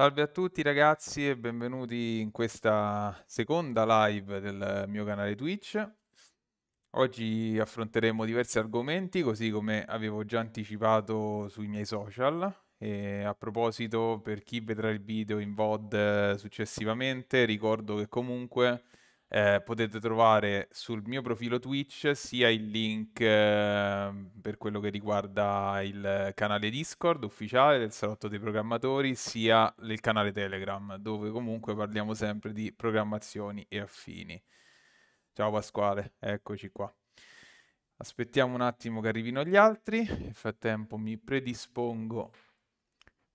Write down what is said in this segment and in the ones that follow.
Salve a tutti ragazzi e benvenuti in questa seconda live del mio canale Twitch. Oggi affronteremo diversi argomenti, così come avevo già anticipato sui miei social. E a proposito, per chi vedrà il video in VOD successivamente, ricordo che comunque eh, potete trovare sul mio profilo Twitch sia il link eh, per quello che riguarda il canale Discord ufficiale del salotto dei programmatori, sia il canale Telegram, dove comunque parliamo sempre di programmazioni e affini. Ciao Pasquale, eccoci qua. Aspettiamo un attimo che arrivino gli altri, nel frattempo mi predispongo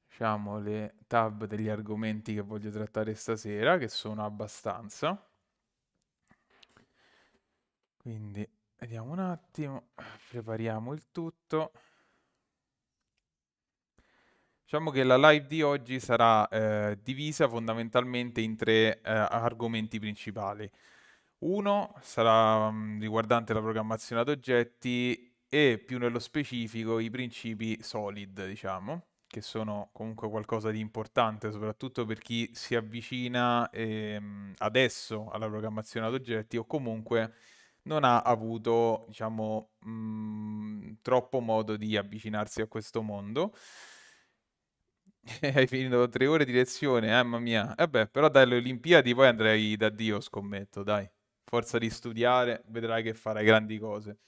diciamo le tab degli argomenti che voglio trattare stasera, che sono abbastanza. Quindi vediamo un attimo, prepariamo il tutto. Diciamo che la live di oggi sarà eh, divisa fondamentalmente in tre eh, argomenti principali. Uno sarà mh, mm, riguardante la programmazione ad oggetti e più nello specifico i principi solid, diciamo, che sono comunque qualcosa di importante, soprattutto per chi si avvicina ehm, adesso alla programmazione ad oggetti o comunque non ha avuto, diciamo, mh, mm, troppo modo di avvicinarsi a questo mondo. Hai finito tre ore di lezione, eh, mamma mia. Vabbè, eh però dalle Olimpiadi poi andrai da Dio, scommetto, dai. Forza di studiare, vedrai che farai grandi cose.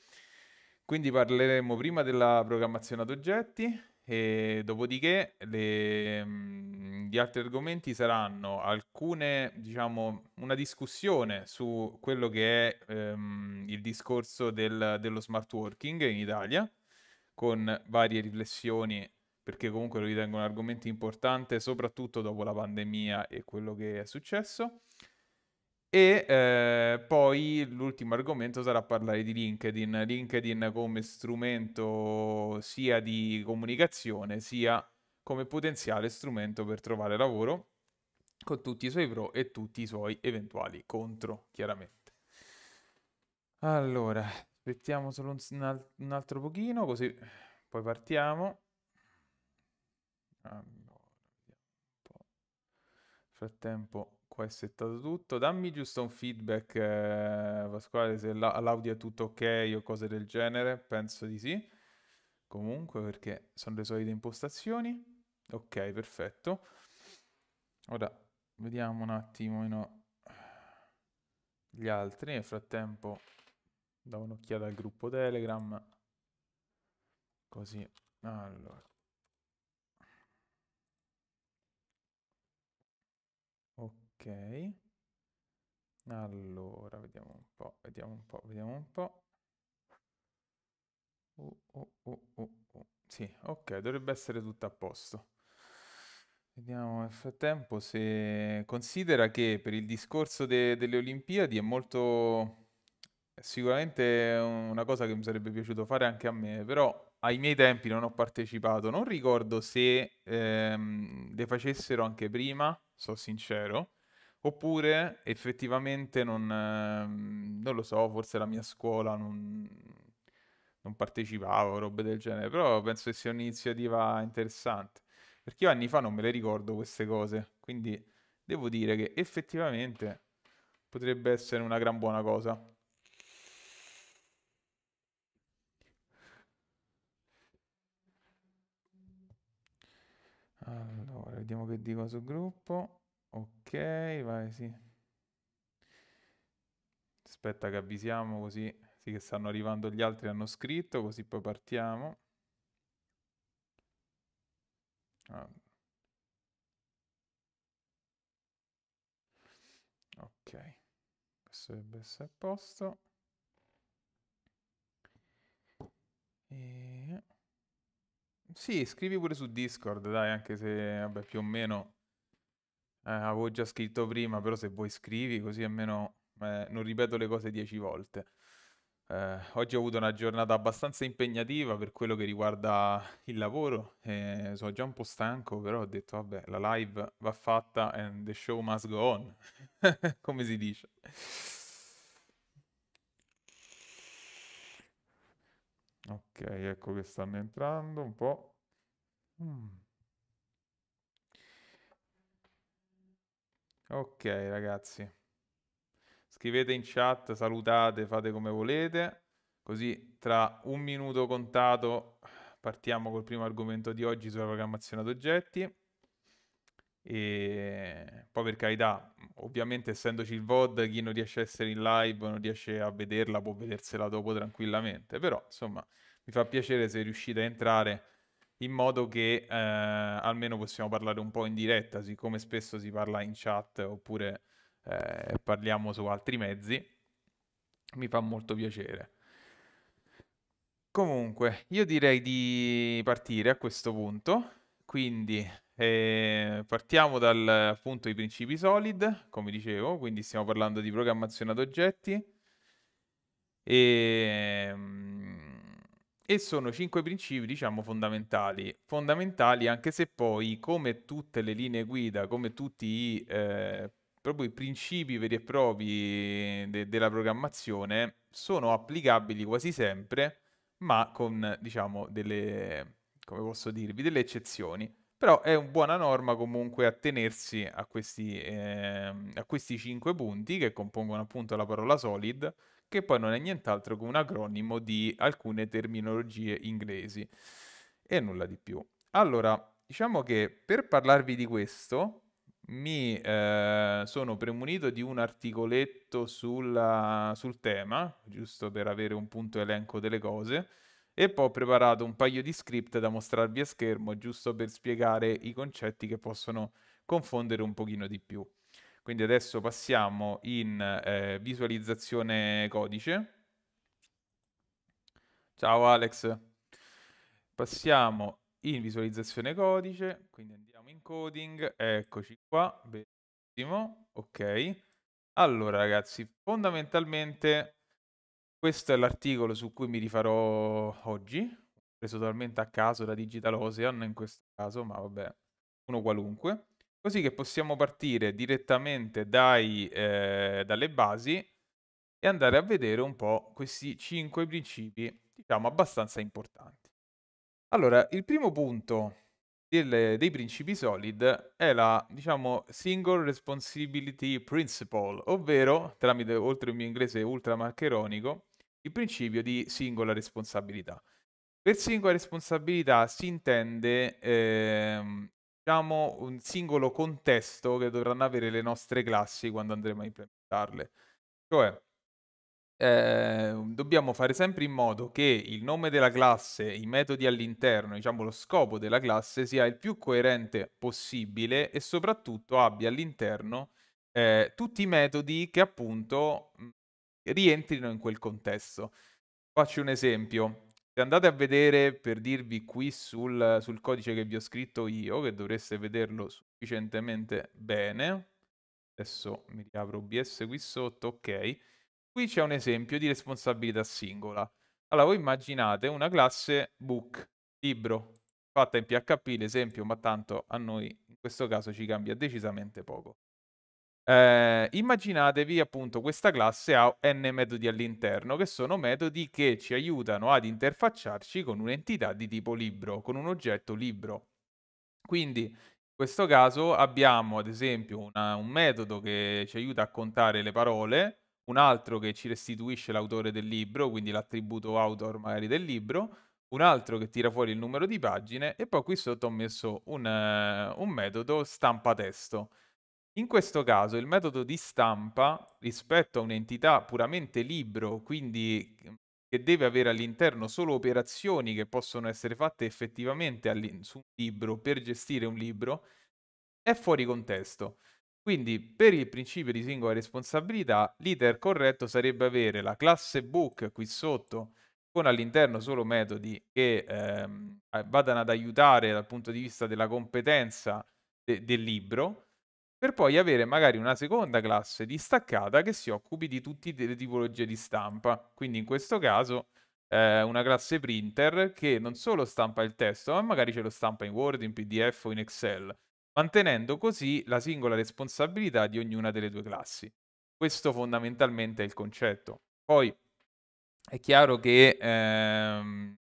Quindi parleremo prima della programmazione ad oggetti, e dopodiché le, mm, gli altri argomenti saranno alcune, diciamo, una discussione su quello che è ehm, il discorso del, dello smart working in Italia, con varie riflessioni, perché comunque lo ritengo un argomento importante, soprattutto dopo la pandemia e quello che è successo. E eh, poi l'ultimo argomento sarà parlare di LinkedIn, LinkedIn come strumento sia di comunicazione sia come potenziale strumento per trovare lavoro con tutti i suoi pro e tutti i suoi eventuali contro, chiaramente. Allora, aspettiamo solo un, un altro pochino così poi partiamo. Allora, nel frattempo Qua è settato tutto. Dammi giusto un feedback, eh, Pasquale, se la- l'audio è tutto ok o cose del genere. Penso di sì. Comunque, perché sono le solite impostazioni. Ok, perfetto. Ora vediamo un attimino gli altri. Nel frattempo, do un'occhiata al gruppo Telegram. Così, allora. Ok. Allora, vediamo un po', vediamo un po', vediamo un po'. Oh oh, oh, oh, oh, sì, ok, dovrebbe essere tutto a posto. Vediamo nel frattempo se considera che per il discorso de- delle Olimpiadi è molto sicuramente una cosa che mi sarebbe piaciuto fare anche a me, però ai miei tempi non ho partecipato, non ricordo se ehm, le facessero anche prima, sono sincero, Oppure effettivamente non, ehm, non, lo so, forse la mia scuola non, non partecipava, robe del genere, però penso che sia un'iniziativa interessante. Perché io anni fa non me le ricordo queste cose, quindi devo dire che effettivamente potrebbe essere una gran buona cosa. Allora, vediamo che dico sul gruppo. Ok, vai, sì. Aspetta che avvisiamo così, sì che stanno arrivando gli altri, hanno scritto, così poi partiamo. Ah. Ok, questo dovrebbe essere a posto. E... Sì, scrivi pure su Discord, dai, anche se, vabbè, più o meno eh, avevo già scritto prima, però se vuoi scrivi così almeno eh, non ripeto le cose dieci volte. Eh, oggi ho avuto una giornata abbastanza impegnativa per quello che riguarda il lavoro. E eh, sono già un po' stanco, però ho detto, vabbè, la live va fatta and the show must go on, come si dice. Ok, ecco che stanno entrando un po'. Mm. Ok, ragazzi. Scrivete in chat, salutate, fate come volete. Così tra un minuto contato partiamo col primo argomento di oggi sulla programmazione ad oggetti. E poi per carità, ovviamente essendoci il VOD, chi non riesce a essere in live, non riesce a vederla, può vedersela dopo tranquillamente. Però, insomma, mi fa piacere se riuscite a entrare in modo che eh, almeno possiamo parlare un po' in diretta, siccome spesso si parla in chat oppure eh, parliamo su altri mezzi, mi fa molto piacere. Comunque, io direi di partire a questo punto, quindi eh, partiamo dal appunto i principi solid, come dicevo, quindi stiamo parlando di programmazione ad oggetti e ehm, e sono cinque principi, diciamo, fondamentali. Fondamentali anche se poi, come tutte le linee guida, come tutti i, eh, i principi veri e propri de- della programmazione, sono applicabili quasi sempre, ma con, diciamo, delle, come posso dirvi, delle eccezioni. Però è una buona norma comunque attenersi a questi, eh, a questi cinque punti che compongono appunto la parola solid, che poi non è nient'altro che un acronimo di alcune terminologie inglesi e nulla di più. Allora, diciamo che per parlarvi di questo mi eh, sono premunito di un articoletto sulla, sul tema, giusto per avere un punto elenco delle cose, e poi ho preparato un paio di script da mostrarvi a schermo, giusto per spiegare i concetti che possono confondere un pochino di più. Quindi adesso passiamo in eh, visualizzazione codice. Ciao Alex. Passiamo in visualizzazione codice, quindi andiamo in coding, eccoci qua, benissimo, ok. Allora ragazzi, fondamentalmente questo è l'articolo su cui mi rifarò oggi, preso totalmente a caso da Digital Ocean in questo caso, ma vabbè, uno qualunque. Così che possiamo partire direttamente dai, eh, dalle basi e andare a vedere un po' questi cinque principi, diciamo, abbastanza importanti. Allora, il primo punto del, dei principi solid è la, diciamo, Single Responsibility Principle, ovvero, tramite, oltre il mio inglese ultramarcheronico, il principio di singola responsabilità. Per singola responsabilità si intende ehm, diciamo, un singolo contesto che dovranno avere le nostre classi quando andremo a implementarle. Cioè, eh, dobbiamo fare sempre in modo che il nome della classe, i metodi all'interno, diciamo lo scopo della classe sia il più coerente possibile e soprattutto abbia all'interno eh, tutti i metodi che appunto mm, rientrino in quel contesto. Faccio un esempio. Se andate a vedere, per dirvi qui sul, sul codice che vi ho scritto io, che dovreste vederlo sufficientemente bene, adesso mi riapro OBS qui sotto, ok, qui c'è un esempio di responsabilità singola. Allora, voi immaginate una classe book, libro, fatta in PHP, l'esempio, ma tanto a noi in questo caso ci cambia decisamente poco. Eh, immaginatevi appunto questa classe ha n metodi all'interno, che sono metodi che ci aiutano ad interfacciarci con un'entità di tipo libro, con un oggetto libro. Quindi in questo caso abbiamo ad esempio una, un metodo che ci aiuta a contare le parole, un altro che ci restituisce l'autore del libro, quindi l'attributo author magari del libro, un altro che tira fuori il numero di pagine e poi qui sotto ho messo un, uh, un metodo stampa testo in questo caso il metodo di stampa rispetto a un'entità puramente libro, quindi che deve avere all'interno solo operazioni che possono essere fatte effettivamente su un libro per gestire un libro, è fuori contesto. Quindi per il principio di singola responsabilità l'iter corretto sarebbe avere la classe book qui sotto con all'interno solo metodi che ehm, vadano ad aiutare dal punto di vista della competenza de- del libro per poi avere magari una seconda classe distaccata che si occupi di tutte le tipologie di stampa. Quindi in questo caso eh, una classe printer che non solo stampa il testo, ma magari ce lo stampa in Word, in PDF o in Excel, mantenendo così la singola responsabilità di ognuna delle due classi. Questo fondamentalmente è il concetto. Poi è chiaro che ehm,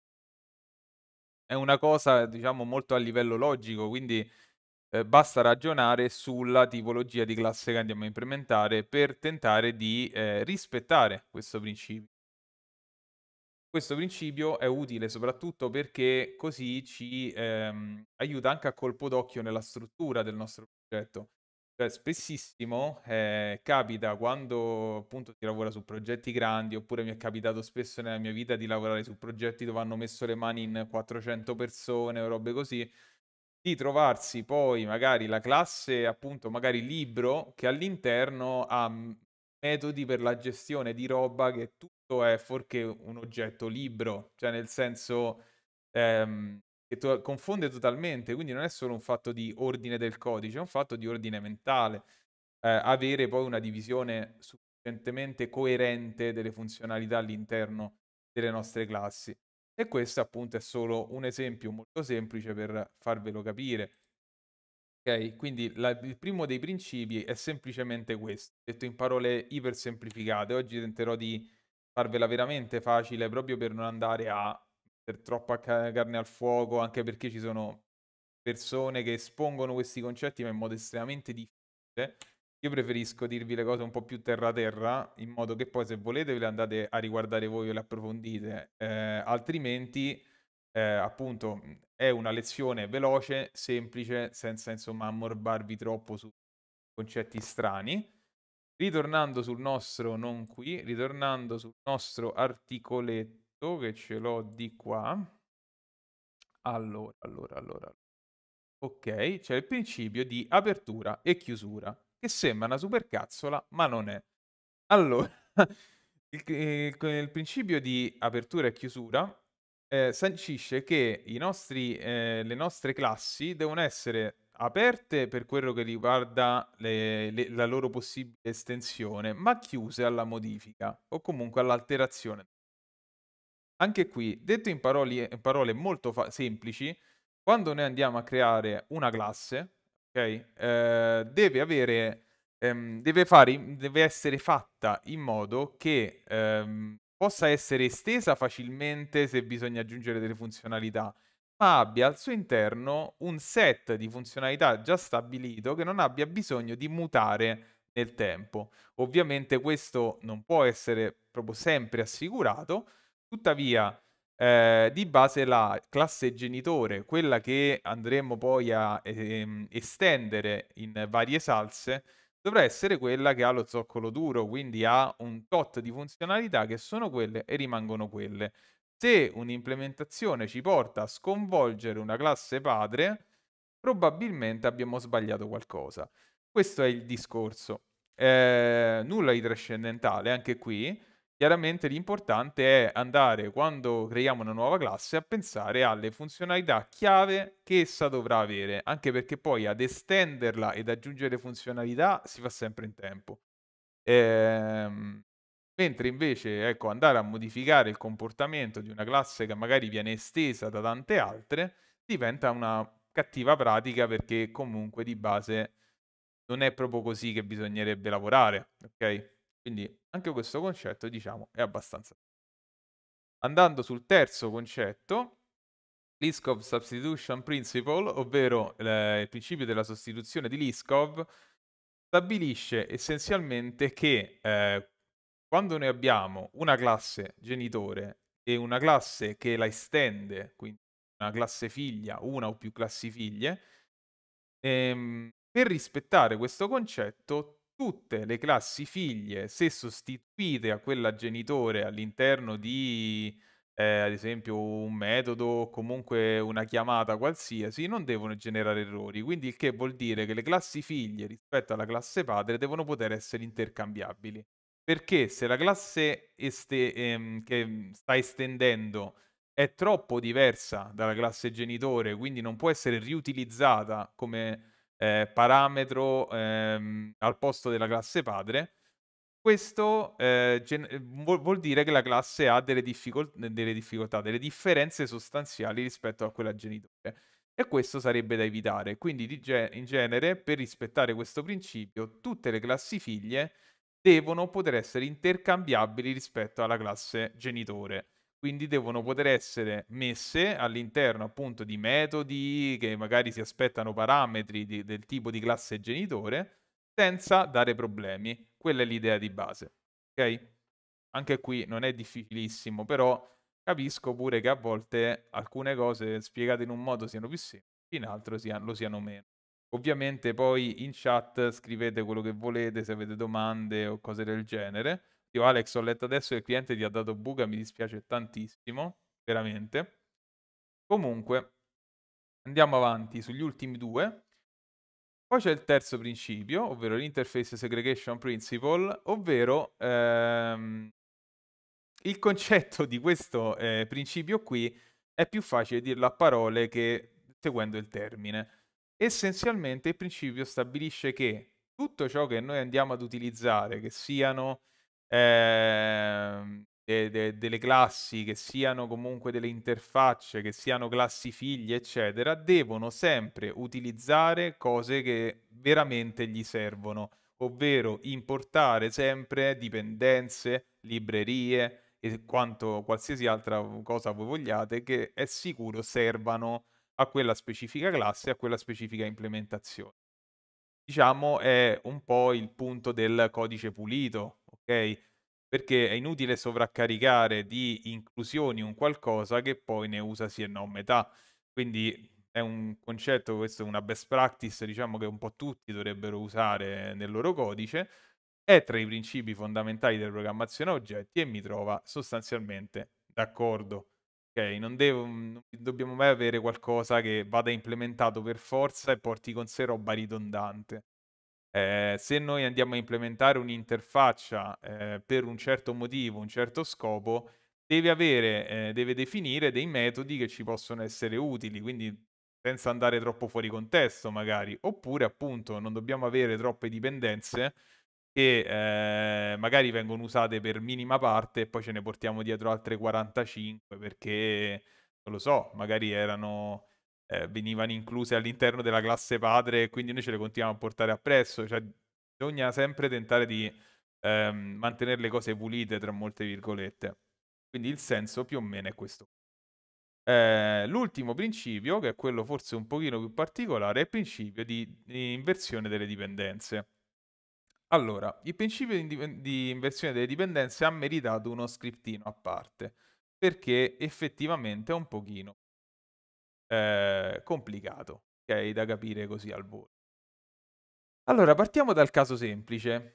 è una cosa, diciamo, molto a livello logico, quindi eh, basta ragionare sulla tipologia di classe che andiamo a implementare per tentare di eh, rispettare questo principio. Questo principio è utile soprattutto perché così ci ehm, aiuta anche a colpo d'occhio nella struttura del nostro progetto. Cioè, spessissimo eh, capita quando appunto si lavora su progetti grandi, oppure mi è capitato spesso nella mia vita di lavorare su progetti dove hanno messo le mani in 400 persone o robe così, di trovarsi poi magari la classe, appunto, magari libro che all'interno ha mhmm, metodi per la gestione di roba che tutto è forché un oggetto libro, cioè nel senso ehm, che to- confonde totalmente, quindi non è solo un fatto di ordine del codice, è un fatto di ordine mentale. Eh, avere poi una divisione sufficientemente coerente delle funzionalità all'interno delle nostre classi. E questo appunto è solo un esempio molto semplice per farvelo capire. Ok, quindi la, il primo dei principi è semplicemente questo, detto in parole iper semplificate. Oggi tenterò di farvela veramente facile proprio per non andare a mettere troppa carne al fuoco, anche perché ci sono persone che espongono questi concetti ma in modo estremamente difficile io preferisco dirvi le cose un po' più terra-terra, in modo che poi se volete ve le andate a riguardare voi e le approfondite, eh, altrimenti eh, appunto è una lezione veloce, semplice, senza insomma ammorbarvi troppo su concetti strani. Ritornando sul nostro, non qui, ritornando sul nostro articoletto che ce l'ho di qua. Allora, allora, allora. Ok, c'è il principio di apertura e chiusura che sembra una supercazzola, ma non è. Allora, il, il, il principio di apertura e chiusura eh, sancisce che nostri, eh, le nostre classi devono essere aperte per quello che riguarda le, le, la loro possibile estensione, ma chiuse alla modifica o comunque all'alterazione. Anche qui, detto in parole, in parole molto semplici, quando noi andiamo a creare una classe, ok? Ehm, deve avere ehm, deve, fare, deve essere fatta in modo che ehm, possa essere estesa facilmente se bisogna aggiungere delle funzionalità, ma abbia al suo interno un set di funzionalità già stabilito che non abbia bisogno di mutare nel tempo. Ovviamente questo non può essere proprio sempre assicurato, tuttavia eh, di base la classe genitore, quella che andremo poi a ehm, estendere in varie salse, dovrà essere quella che ha lo zoccolo duro, quindi ha un tot di funzionalità che sono quelle e rimangono quelle. Se un'implementazione ci porta a sconvolgere una classe padre, probabilmente abbiamo sbagliato qualcosa. Questo è il discorso. Eh, nulla di trascendentale anche qui Chiaramente l'importante è andare, quando creiamo una nuova classe, a pensare alle funzionalità chiave che essa dovrà avere, anche perché poi ad estenderla ed aggiungere funzionalità si fa sempre in tempo. Ehm, mentre invece ecco, andare a modificare il comportamento di una classe che magari viene estesa da tante altre diventa una cattiva pratica perché comunque di base non è proprio così che bisognerebbe lavorare, ok? Quindi anche questo concetto, diciamo, è abbastanza. Andando sul terzo concetto, Liskov Substitution Principle, ovvero eh, il principio della sostituzione di Liskov, stabilisce essenzialmente che eh, quando noi abbiamo una classe genitore e una classe che la estende, quindi una classe figlia, una o più classi figlie, ehm, per rispettare questo concetto tutte le classi figlie, se sostituite a quella genitore all'interno di, eh, ad esempio, un metodo o comunque una chiamata qualsiasi, non devono generare errori. Quindi il che vuol dire che le classi figlie rispetto alla classe padre devono poter essere intercambiabili. Perché se la classe este- ehm, che mm, sta estendendo è troppo diversa dalla classe genitore, quindi non può essere riutilizzata come eh, parametro ehm, al posto della classe padre, questo eh, eh vuol-, dire che la classe ha delle, difficol- eh, delle difficoltà, delle differenze sostanziali rispetto a quella genitore. E questo sarebbe da evitare. Quindi, ge- in genere, per rispettare questo principio, tutte le classi figlie devono poter essere intercambiabili rispetto alla classe genitore quindi devono poter essere messe all'interno appunto di metodi che magari si aspettano parametri di, del tipo di classe genitore senza dare problemi. Quella è l'idea di base. Ok? Anche qui non è difficilissimo, però capisco pure che a volte alcune cose spiegate in un modo siano più semplici, in altro lo siano meno. Ovviamente poi in chat scrivete quello che volete, se avete domande o cose del genere. Io Alex ho letto adesso che il cliente ti ha dato buca, mi dispiace tantissimo, veramente. Comunque, andiamo avanti sugli ultimi due. Poi c'è il terzo principio, ovvero l'Interface Segregation Principle, ovvero ehm, il concetto di questo eh, principio qui è più facile dirlo a parole che seguendo il termine. Essenzialmente il principio stabilisce che tutto ciò che noi andiamo ad utilizzare, che siano ehm, de- de- delle classi, che siano comunque delle interfacce, che siano classi figli, eccetera, devono sempre utilizzare cose che veramente gli servono, ovvero importare sempre dipendenze, librerie e quanto qualsiasi altra cosa voi vogliate che è sicuro servano a quella specifica classe, a quella specifica implementazione. Diciamo è un po' il punto del codice pulito, ok? Perché è inutile sovraccaricare di inclusioni un qualcosa che poi ne usa sì e no metà. Quindi è un concetto, questa è una best practice, diciamo che un po' tutti dovrebbero usare nel loro codice. È tra i principi fondamentali della programmazione oggetti e mi trova sostanzialmente d'accordo. Okay, non, devo, non dobbiamo mai avere qualcosa che vada implementato per forza e porti con sé roba ridondante. Eh, se noi andiamo a implementare un'interfaccia eh, per un certo motivo, un certo scopo, deve, avere, eh, deve definire dei metodi che ci possono essere utili, quindi senza andare troppo fuori contesto magari, oppure appunto non dobbiamo avere troppe dipendenze che eh, magari vengono usate per minima parte e poi ce ne portiamo dietro altre 45 perché, non lo so, magari erano eh, venivano incluse all'interno della classe padre e quindi noi ce le continuiamo a portare appresso. Cioè, bisogna sempre tentare di ehm, mantenere le cose pulite, tra molte virgolette. Quindi il senso più o meno è questo. Eh, l'ultimo principio, che è quello forse un pochino più particolare, è il principio di, di inversione delle dipendenze. Allora, il principio di, di inversione delle dipendenze ha meritato uno scriptino a parte, perché effettivamente è un pochino eh, complicato, ok? Da capire così al volo. Allora, partiamo dal caso semplice.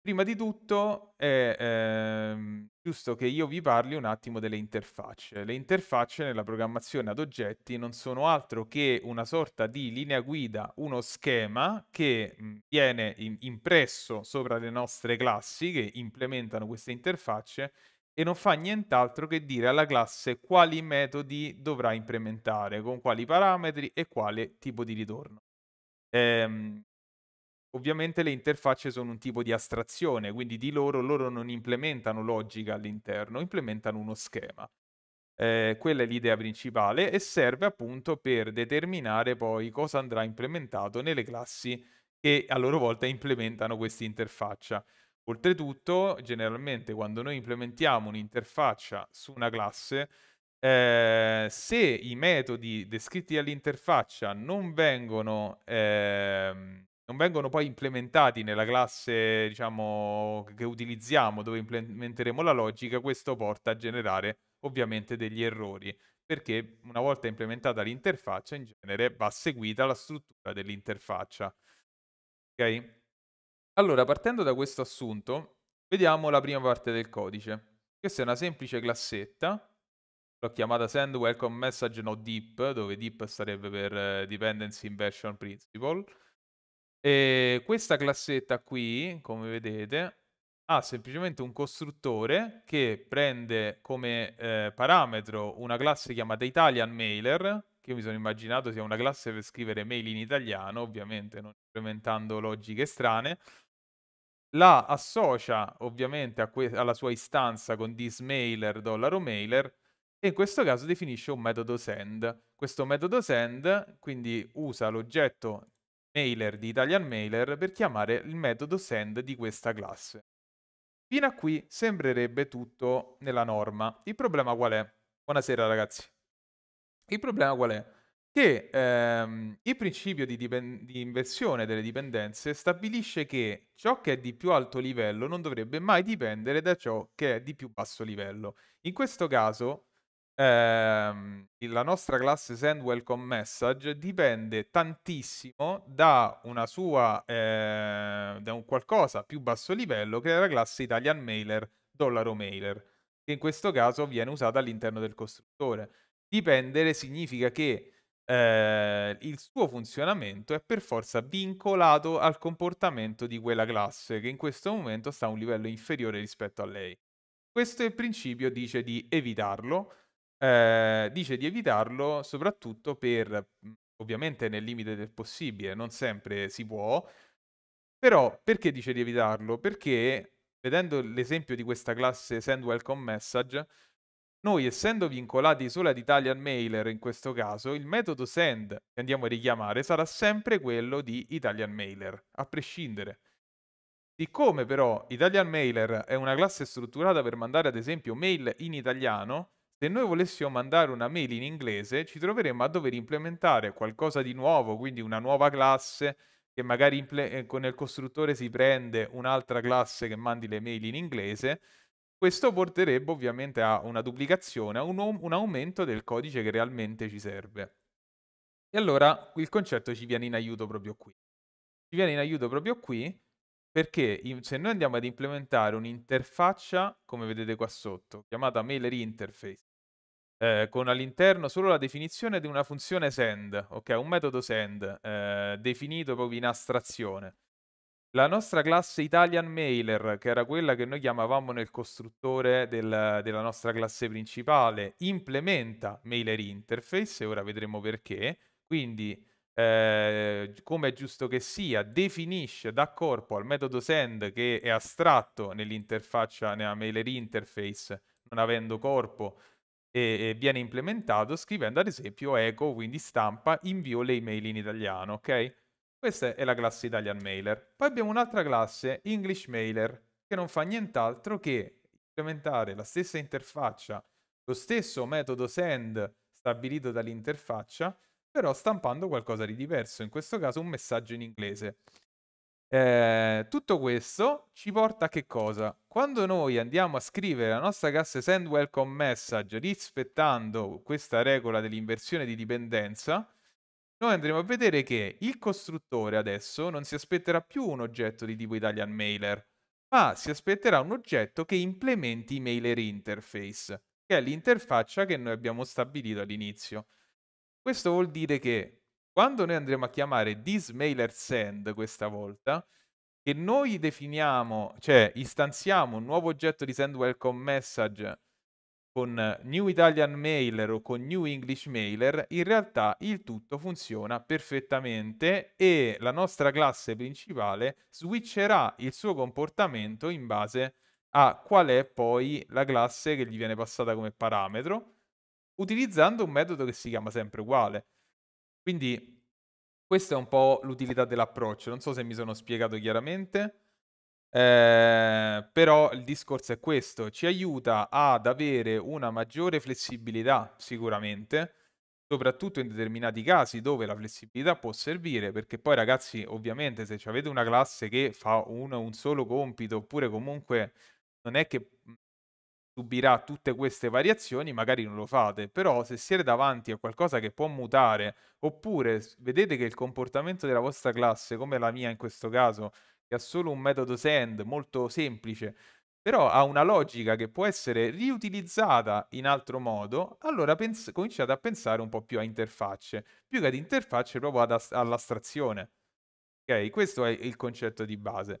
Prima di tutto è ehm, giusto che io vi parli un attimo delle interfacce. Le interfacce nella programmazione ad oggetti non sono altro che una sorta di linea guida, uno schema che viene in- impresso sopra le nostre classi che implementano queste interfacce e non fa nient'altro che dire alla classe quali metodi dovrà implementare, con quali parametri e quale tipo di ritorno. Ehm, ovviamente le interfacce sono un tipo di astrazione, quindi di loro loro non implementano logica all'interno, implementano uno schema. Eh, quella è l'idea principale e serve appunto per determinare poi cosa andrà implementato nelle classi che a loro volta implementano questa interfaccia. Oltretutto, generalmente quando noi implementiamo un'interfaccia su una classe, eh, se i metodi descritti dall'interfaccia non vengono, eh, non vengono poi implementati nella classe diciamo, che utilizziamo, dove implementeremo la logica, questo porta a generare ovviamente degli errori, perché una volta implementata l'interfaccia, in genere va seguita la struttura dell'interfaccia. Ok? Allora, partendo da questo assunto, vediamo la prima parte del codice. Questa è una semplice classetta, l'ho chiamata send welcome message no deep, dove deep sarebbe per eh, dependency inversion principle. E questa classetta qui, come vedete, ha semplicemente un costruttore che prende come eh, parametro una classe chiamata Italian Mailer, che io mi sono immaginato sia una classe per scrivere mail in italiano, ovviamente non implementando logiche strane, la associa ovviamente que- alla sua istanza con dismailer, dollaro mailer, e in questo caso definisce un metodo send. Questo metodo send quindi usa l'oggetto mailer di Italian Mailer per chiamare il metodo send di questa classe. Fino a qui sembrerebbe tutto nella norma. Il problema qual è? Buonasera ragazzi. Il problema qual è? che ehm, il principio di, dipen- di inversione delle dipendenze stabilisce che ciò che è di più alto livello non dovrebbe mai dipendere da ciò che è di più basso livello. In questo caso, ehm, la nostra classe send welcome message dipende tantissimo da una sua eh, da un qualcosa più basso livello che è la classe Italian Mailer, dollaro mailer, che in questo caso viene usata all'interno del costruttore. Dipendere significa che eh, il suo funzionamento è per forza vincolato al comportamento di quella classe che in questo momento sta a un livello inferiore rispetto a lei. Questo è il principio, dice di evitarlo, eh, dice di evitarlo soprattutto per, mhmm, ovviamente nel limite del possibile, non sempre si può, però perché dice di evitarlo? Perché, vedendo l'esempio di questa classe send welcome message, noi, essendo vincolati solo ad Italian Mailer in questo caso, il metodo send che andiamo a richiamare sarà sempre quello di Italian Mailer, a prescindere. Siccome però Italian Mailer è una classe strutturata per mandare ad esempio mail in italiano, se noi volessimo mandare una mail in inglese ci troveremmo a dover implementare qualcosa di nuovo, quindi una nuova classe che magari eh, con il costruttore si prende un'altra classe che mandi le mail in inglese, questo porterebbe ovviamente a una duplicazione, a un, un aumento del codice che realmente ci serve. E allora il concetto ci viene in aiuto proprio qui. Ci viene in aiuto proprio qui perché se noi andiamo ad implementare un'interfaccia, come vedete qua sotto, chiamata mailer interface, eh, con all'interno solo la definizione di una funzione send, ok? Un metodo send eh, definito proprio in astrazione. La nostra classe Italian Mailer, che era quella che noi chiamavamo nel costruttore del- della nostra classe principale, implementa Mailer Interface e ora vedremo perché. Quindi, eh, come è giusto che sia, definisce da corpo al metodo send che è astratto nell'interfaccia, nella Mailer Interface, non avendo corpo, e, e viene implementato scrivendo ad esempio eco, quindi stampa, invio le email in italiano, ok? Questa è la classe Italian Mailer. Poi abbiamo un'altra classe English Mailer che non fa nient'altro che implementare la stessa interfaccia, lo stesso metodo send stabilito dall'interfaccia, però stampando qualcosa di diverso, in questo caso un messaggio in inglese. Eh, tutto questo ci porta a che cosa? Quando noi andiamo a scrivere la nostra classe send welcome message rispettando questa regola dell'inversione di dipendenza, noi andremo a vedere che il costruttore adesso non si aspetterà più un oggetto di tipo Italian Mailer, ma si aspetterà un oggetto che implementi i mailer interface, che è l'interfaccia che noi abbiamo stabilito all'inizio. Questo vuol dire che quando noi andremo a chiamare thisMailerSend questa volta, che noi definiamo, cioè istanziamo un nuovo oggetto di send welcome message con New Italian Mailer o con New English Mailer, in realtà il tutto funziona perfettamente e la nostra classe principale switcherà il suo comportamento in base a qual è poi la classe che gli viene passata come parametro, utilizzando un metodo che si chiama sempre uguale. Quindi questa è un po' l'utilità dell'approccio, non so se mi sono spiegato chiaramente. Ehm, però il discorso è questo, ci aiuta ad avere una maggiore flessibilità sicuramente, soprattutto in determinati casi dove la flessibilità può servire, perché poi ragazzi ovviamente se avete una classe che fa un, un solo compito oppure comunque non è che mhmm, subirà tutte queste variazioni, magari non lo fate, però se siete davanti a qualcosa che può mutare, oppure vedete che il comportamento della vostra classe, come la mia in questo caso, che ha solo un metodo send molto semplice, però ha una logica che può essere riutilizzata in altro modo, allora pens- cominciate a pensare un po' più a interfacce, più che ad interfacce proprio ad ast- all'astrazione. Ok, questo è il concetto di base.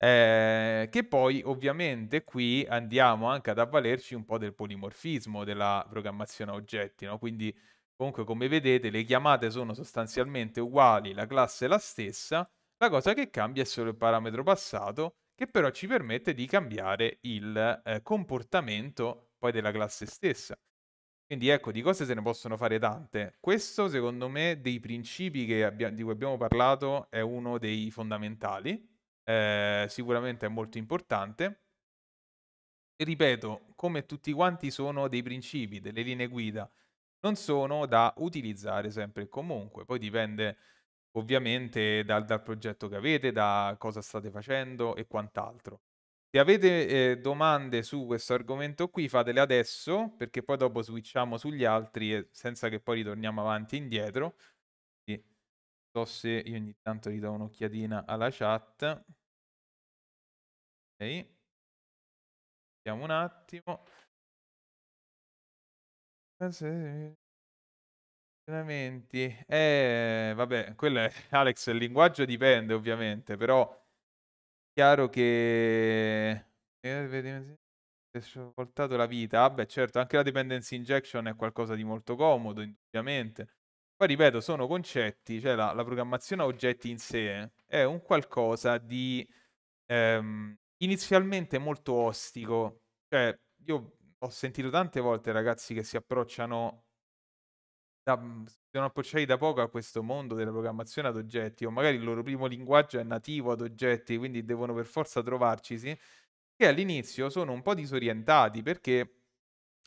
Eh, che poi ovviamente qui andiamo anche ad avvalerci un po' del polimorfismo della programmazione a oggetti, no? Quindi comunque come vedete le chiamate sono sostanzialmente uguali, la classe è la stessa, la cosa che cambia è solo il parametro passato, che però ci permette di cambiare il eh, comportamento poi della classe stessa. Quindi ecco, di cose se ne possono fare tante. Questo, secondo me, dei principi abbia- di cui abbiamo parlato è uno dei fondamentali. Eh, sicuramente è molto importante. E ripeto, come tutti quanti sono dei principi, delle linee guida, non sono da utilizzare sempre e comunque. Poi dipende ovviamente dal, dal progetto che avete, da cosa state facendo e quant'altro. Se avete eh, domande su questo argomento qui, fatele adesso, perché poi dopo switchiamo sugli altri e senza che poi ritorniamo avanti e indietro. E so se io ogni tanto do un'occhiatina alla chat. Ok. Vediamo un attimo. Allenamenti. Eh, vabbè, quello è Alex, il linguaggio dipende ovviamente, però è chiaro che ho eh, portato la vita, ah, beh certo, anche la dependency injection è qualcosa di molto comodo, indubbiamente. Poi ripeto, sono concetti, cioè la, la programmazione a oggetti in sé è un qualcosa di ehm, inizialmente molto ostico, cioè io ho sentito tante volte ragazzi che si approcciano da, mhmm, sono approcciati da poco a questo mondo della programmazione ad oggetti, o magari il loro primo linguaggio è nativo ad oggetti, quindi devono per forza trovarcisi, che all'inizio sono un po' disorientati perché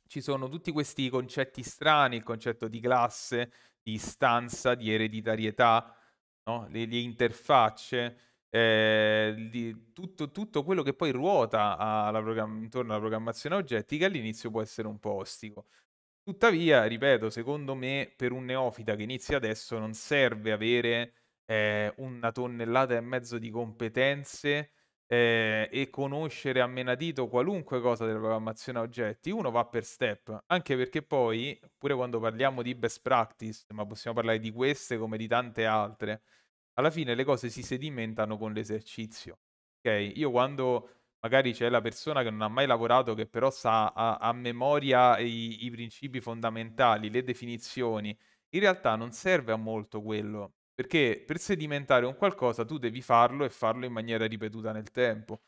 ci sono tutti questi concetti strani, il concetto di classe, di istanza, di ereditarietà, no? le, le, interfacce, eh, di, tutto, tutto, quello che poi ruota alla, intorno alla programmazione a oggetti che all'inizio può essere un po' ostico. Tuttavia, ripeto, secondo me per un neofita che inizia adesso non serve avere eh, una tonnellata e mezzo di competenze eh, e conoscere a menadito qualunque cosa della programmazione a oggetti, uno va per step, anche perché poi, pure quando parliamo di best practice, ma possiamo parlare di queste come di tante altre, alla fine le cose si sedimentano con l'esercizio. Ok, io quando magari c'è la persona che non ha mai lavorato, che però sa a, a memoria i, i, principi fondamentali, le definizioni. In realtà non serve a molto quello, perché per sedimentare un qualcosa tu devi farlo e farlo in maniera ripetuta nel tempo.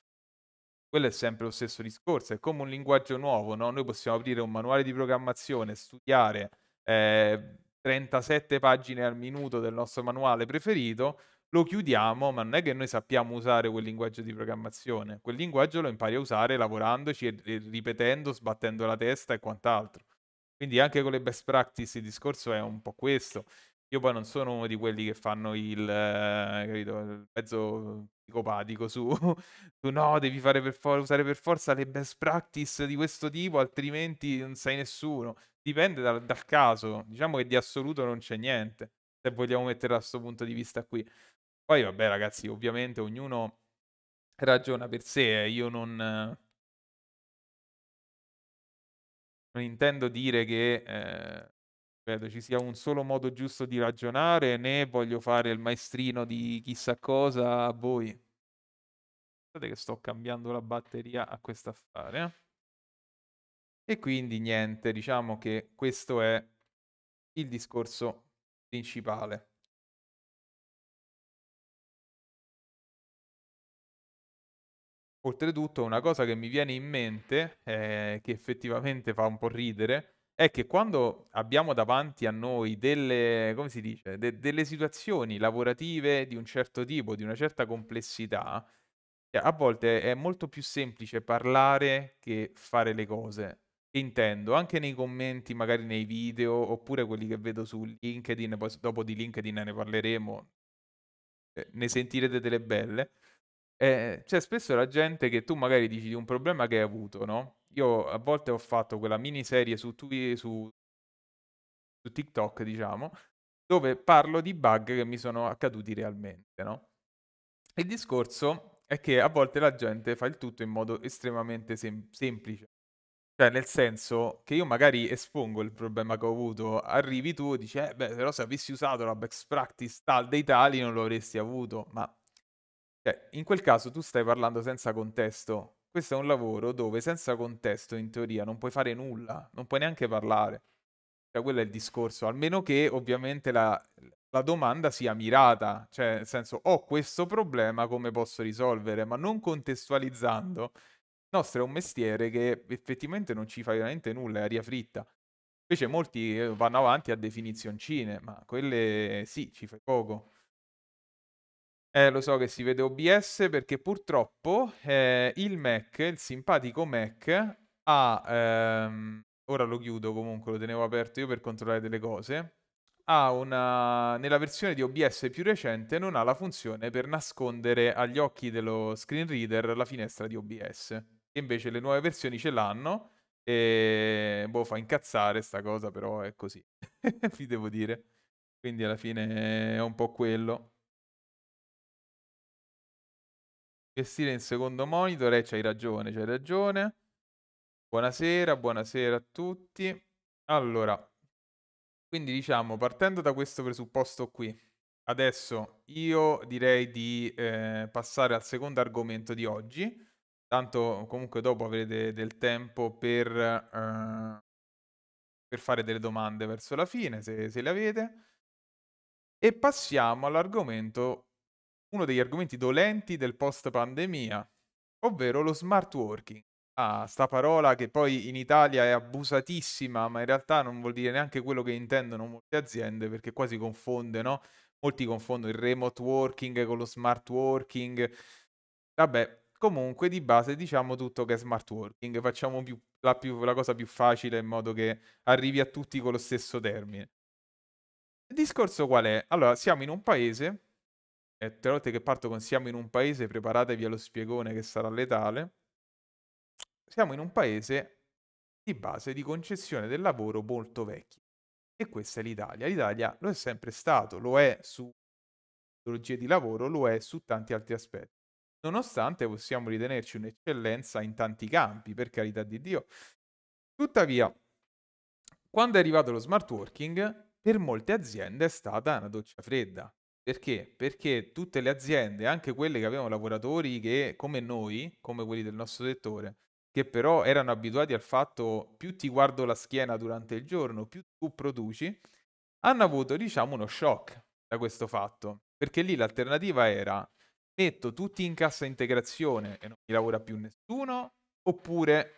Quello è sempre lo stesso discorso, è come un linguaggio nuovo, no? Noi possiamo aprire un manuale di programmazione, studiare eh, 37 pagine al minuto del nostro manuale preferito, lo chiudiamo, ma non è che noi sappiamo usare quel linguaggio di programmazione. Quel linguaggio lo impari a usare lavorandoci e, ripetendo, sbattendo la testa e quant'altro. Quindi anche con le best practice il discorso è un po' questo. Io poi non sono uno di quelli che fanno il, eh, capito, il mezzo psicopatico su, su no, devi per for- usare per forza le best practice di questo tipo, altrimenti non sei nessuno. Dipende dal, dal caso, diciamo che di assoluto non c'è niente, se vogliamo metterla a questo punto di vista qui. Poi vabbè ragazzi, ovviamente ognuno ragiona per sé, io non, eh, non intendo dire che eh, credo ci sia un solo modo giusto di ragionare, né voglio fare il maestrino di chissà cosa a voi. Guardate che sto cambiando la batteria a questo affare. Eh? E quindi niente, diciamo che questo è il discorso principale. Oltretutto, una cosa che mi viene in mente, eh, che effettivamente fa un po' ridere, è che quando abbiamo davanti a noi delle, come si dice, De- delle situazioni lavorative di un certo tipo, di una certa complessità, cioè, a volte è molto più semplice parlare che fare le cose. Intendo, anche nei commenti, magari nei video, oppure quelli che vedo su LinkedIn, poi dopo di LinkedIn ne parleremo, eh, ne sentirete delle belle. Ehm, c'è cioè, spesso la gente che tu magari dici di un problema che hai avuto, no, io a volte ho fatto quella miniserie su twi su su TikTok diciamo, dove parlo di bug che mi sono accaduti realmente, no, il discorso è che a volte la gente fa il tutto in modo estremamente sem semplice. Cioè nel senso che io magari espongo il problema che ho avuto, arrivi tu e dici: "Eh beh, però se avessi usato la best practice tal dei tali non lo avresti avuto", ma cioè, in quel caso tu stai parlando senza contesto. Questo è un lavoro dove senza contesto, in teoria, non puoi fare nulla, non puoi neanche parlare. Cioè, quello è il discorso, almeno che ovviamente la, la domanda sia mirata, cioè nel senso ho questo problema, come posso risolvere? Ma non contestualizzando, il nostro è un mestiere che effettivamente non ci fa veramente nulla, è aria fritta. Invece molti eh, vanno avanti a definizioncine, ma quelle sì, ci fai poco. Eh, lo so che si vede OBS perché purtroppo eh, il Mac, il simpatico Mac, ha... Ehm, ora lo chiudo comunque, lo tenevo aperto io per controllare delle cose. Ha una... Nella versione di OBS più recente non ha la funzione per nascondere agli occhi dello screen reader la finestra di OBS. E invece le nuove versioni ce l'hanno e... Boh, fa incazzare sta cosa, però è così. Vi devo dire. Quindi alla fine è un po' quello. Gestire in secondo monitor, eh, c'hai ragione, c'hai ragione. Buonasera, buonasera a tutti. Allora, quindi diciamo, partendo da questo presupposto qui, adesso io direi di eh, passare al secondo argomento di oggi. Tanto comunque dopo avrete del tempo per, eh, per fare delle domande verso la fine, se, se le avete. E passiamo all'argomento uno degli argomenti dolenti del post pandemia, ovvero lo smart working. Ah, sta parola che poi in Italia è abusatissima, ma in realtà non vuol dire neanche quello che intendono molte aziende, perché quasi confonde, no? Molti confondono il remote working con lo smart working. Vabbè, comunque di base diciamo tutto che è smart working, facciamo più, la, più, la cosa più facile in modo che arrivi a tutti con lo stesso termine. Il discorso qual è? Allora, siamo in un paese e tutte volte che parto con siamo in un paese, preparatevi allo spiegone che sarà letale. Siamo in un paese di base di concessione del lavoro molto vecchio. E questa è l'Italia. L'Italia lo è sempre stato, lo è su tecnologie di lavoro, lo è su tanti altri aspetti. Nonostante possiamo ritenerci un'eccellenza in tanti campi, per carità di Dio. Tuttavia, quando è arrivato lo smart working, per molte aziende è stata una doccia fredda. Perché? Perché tutte le aziende, anche quelle che avevano lavoratori che, come noi, come quelli del nostro settore, che però erano abituati al fatto più ti guardo la schiena durante il giorno, più tu produci, hanno avuto, diciamo, uno shock da questo fatto. Perché lì l'alternativa era metto tutti in cassa integrazione e non mi lavora più nessuno, oppure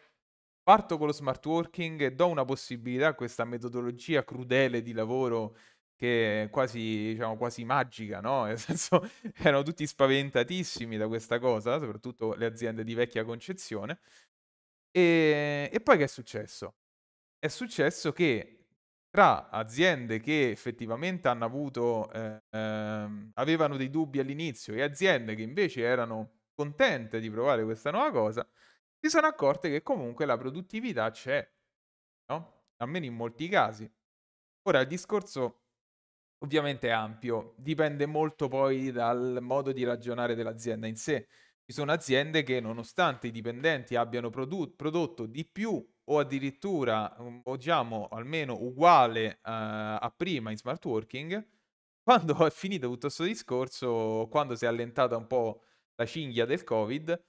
parto con lo smart working e do una possibilità a questa metodologia crudele di lavoro che è quasi, diciamo, quasi magica, no? Nel senso, erano tutti spaventatissimi da questa cosa, soprattutto le aziende di vecchia concezione. E, e poi che è successo? È successo che tra aziende che effettivamente hanno avuto, eh, ehm, avevano dei dubbi all'inizio e aziende che invece erano contente di provare questa nuova cosa, si sono accorte che comunque la produttività c'è, no? Almeno in molti casi. Ora, il discorso ovviamente ampio, dipende molto poi dal modo di ragionare dell'azienda in sé. Ci sono aziende che nonostante i dipendenti abbiano produ- prodotto di più o addirittura, mm, diciamo, almeno uguale eh, a prima in smart working, quando è finito tutto questo discorso, quando si è allentata un po' la cinghia del Covid,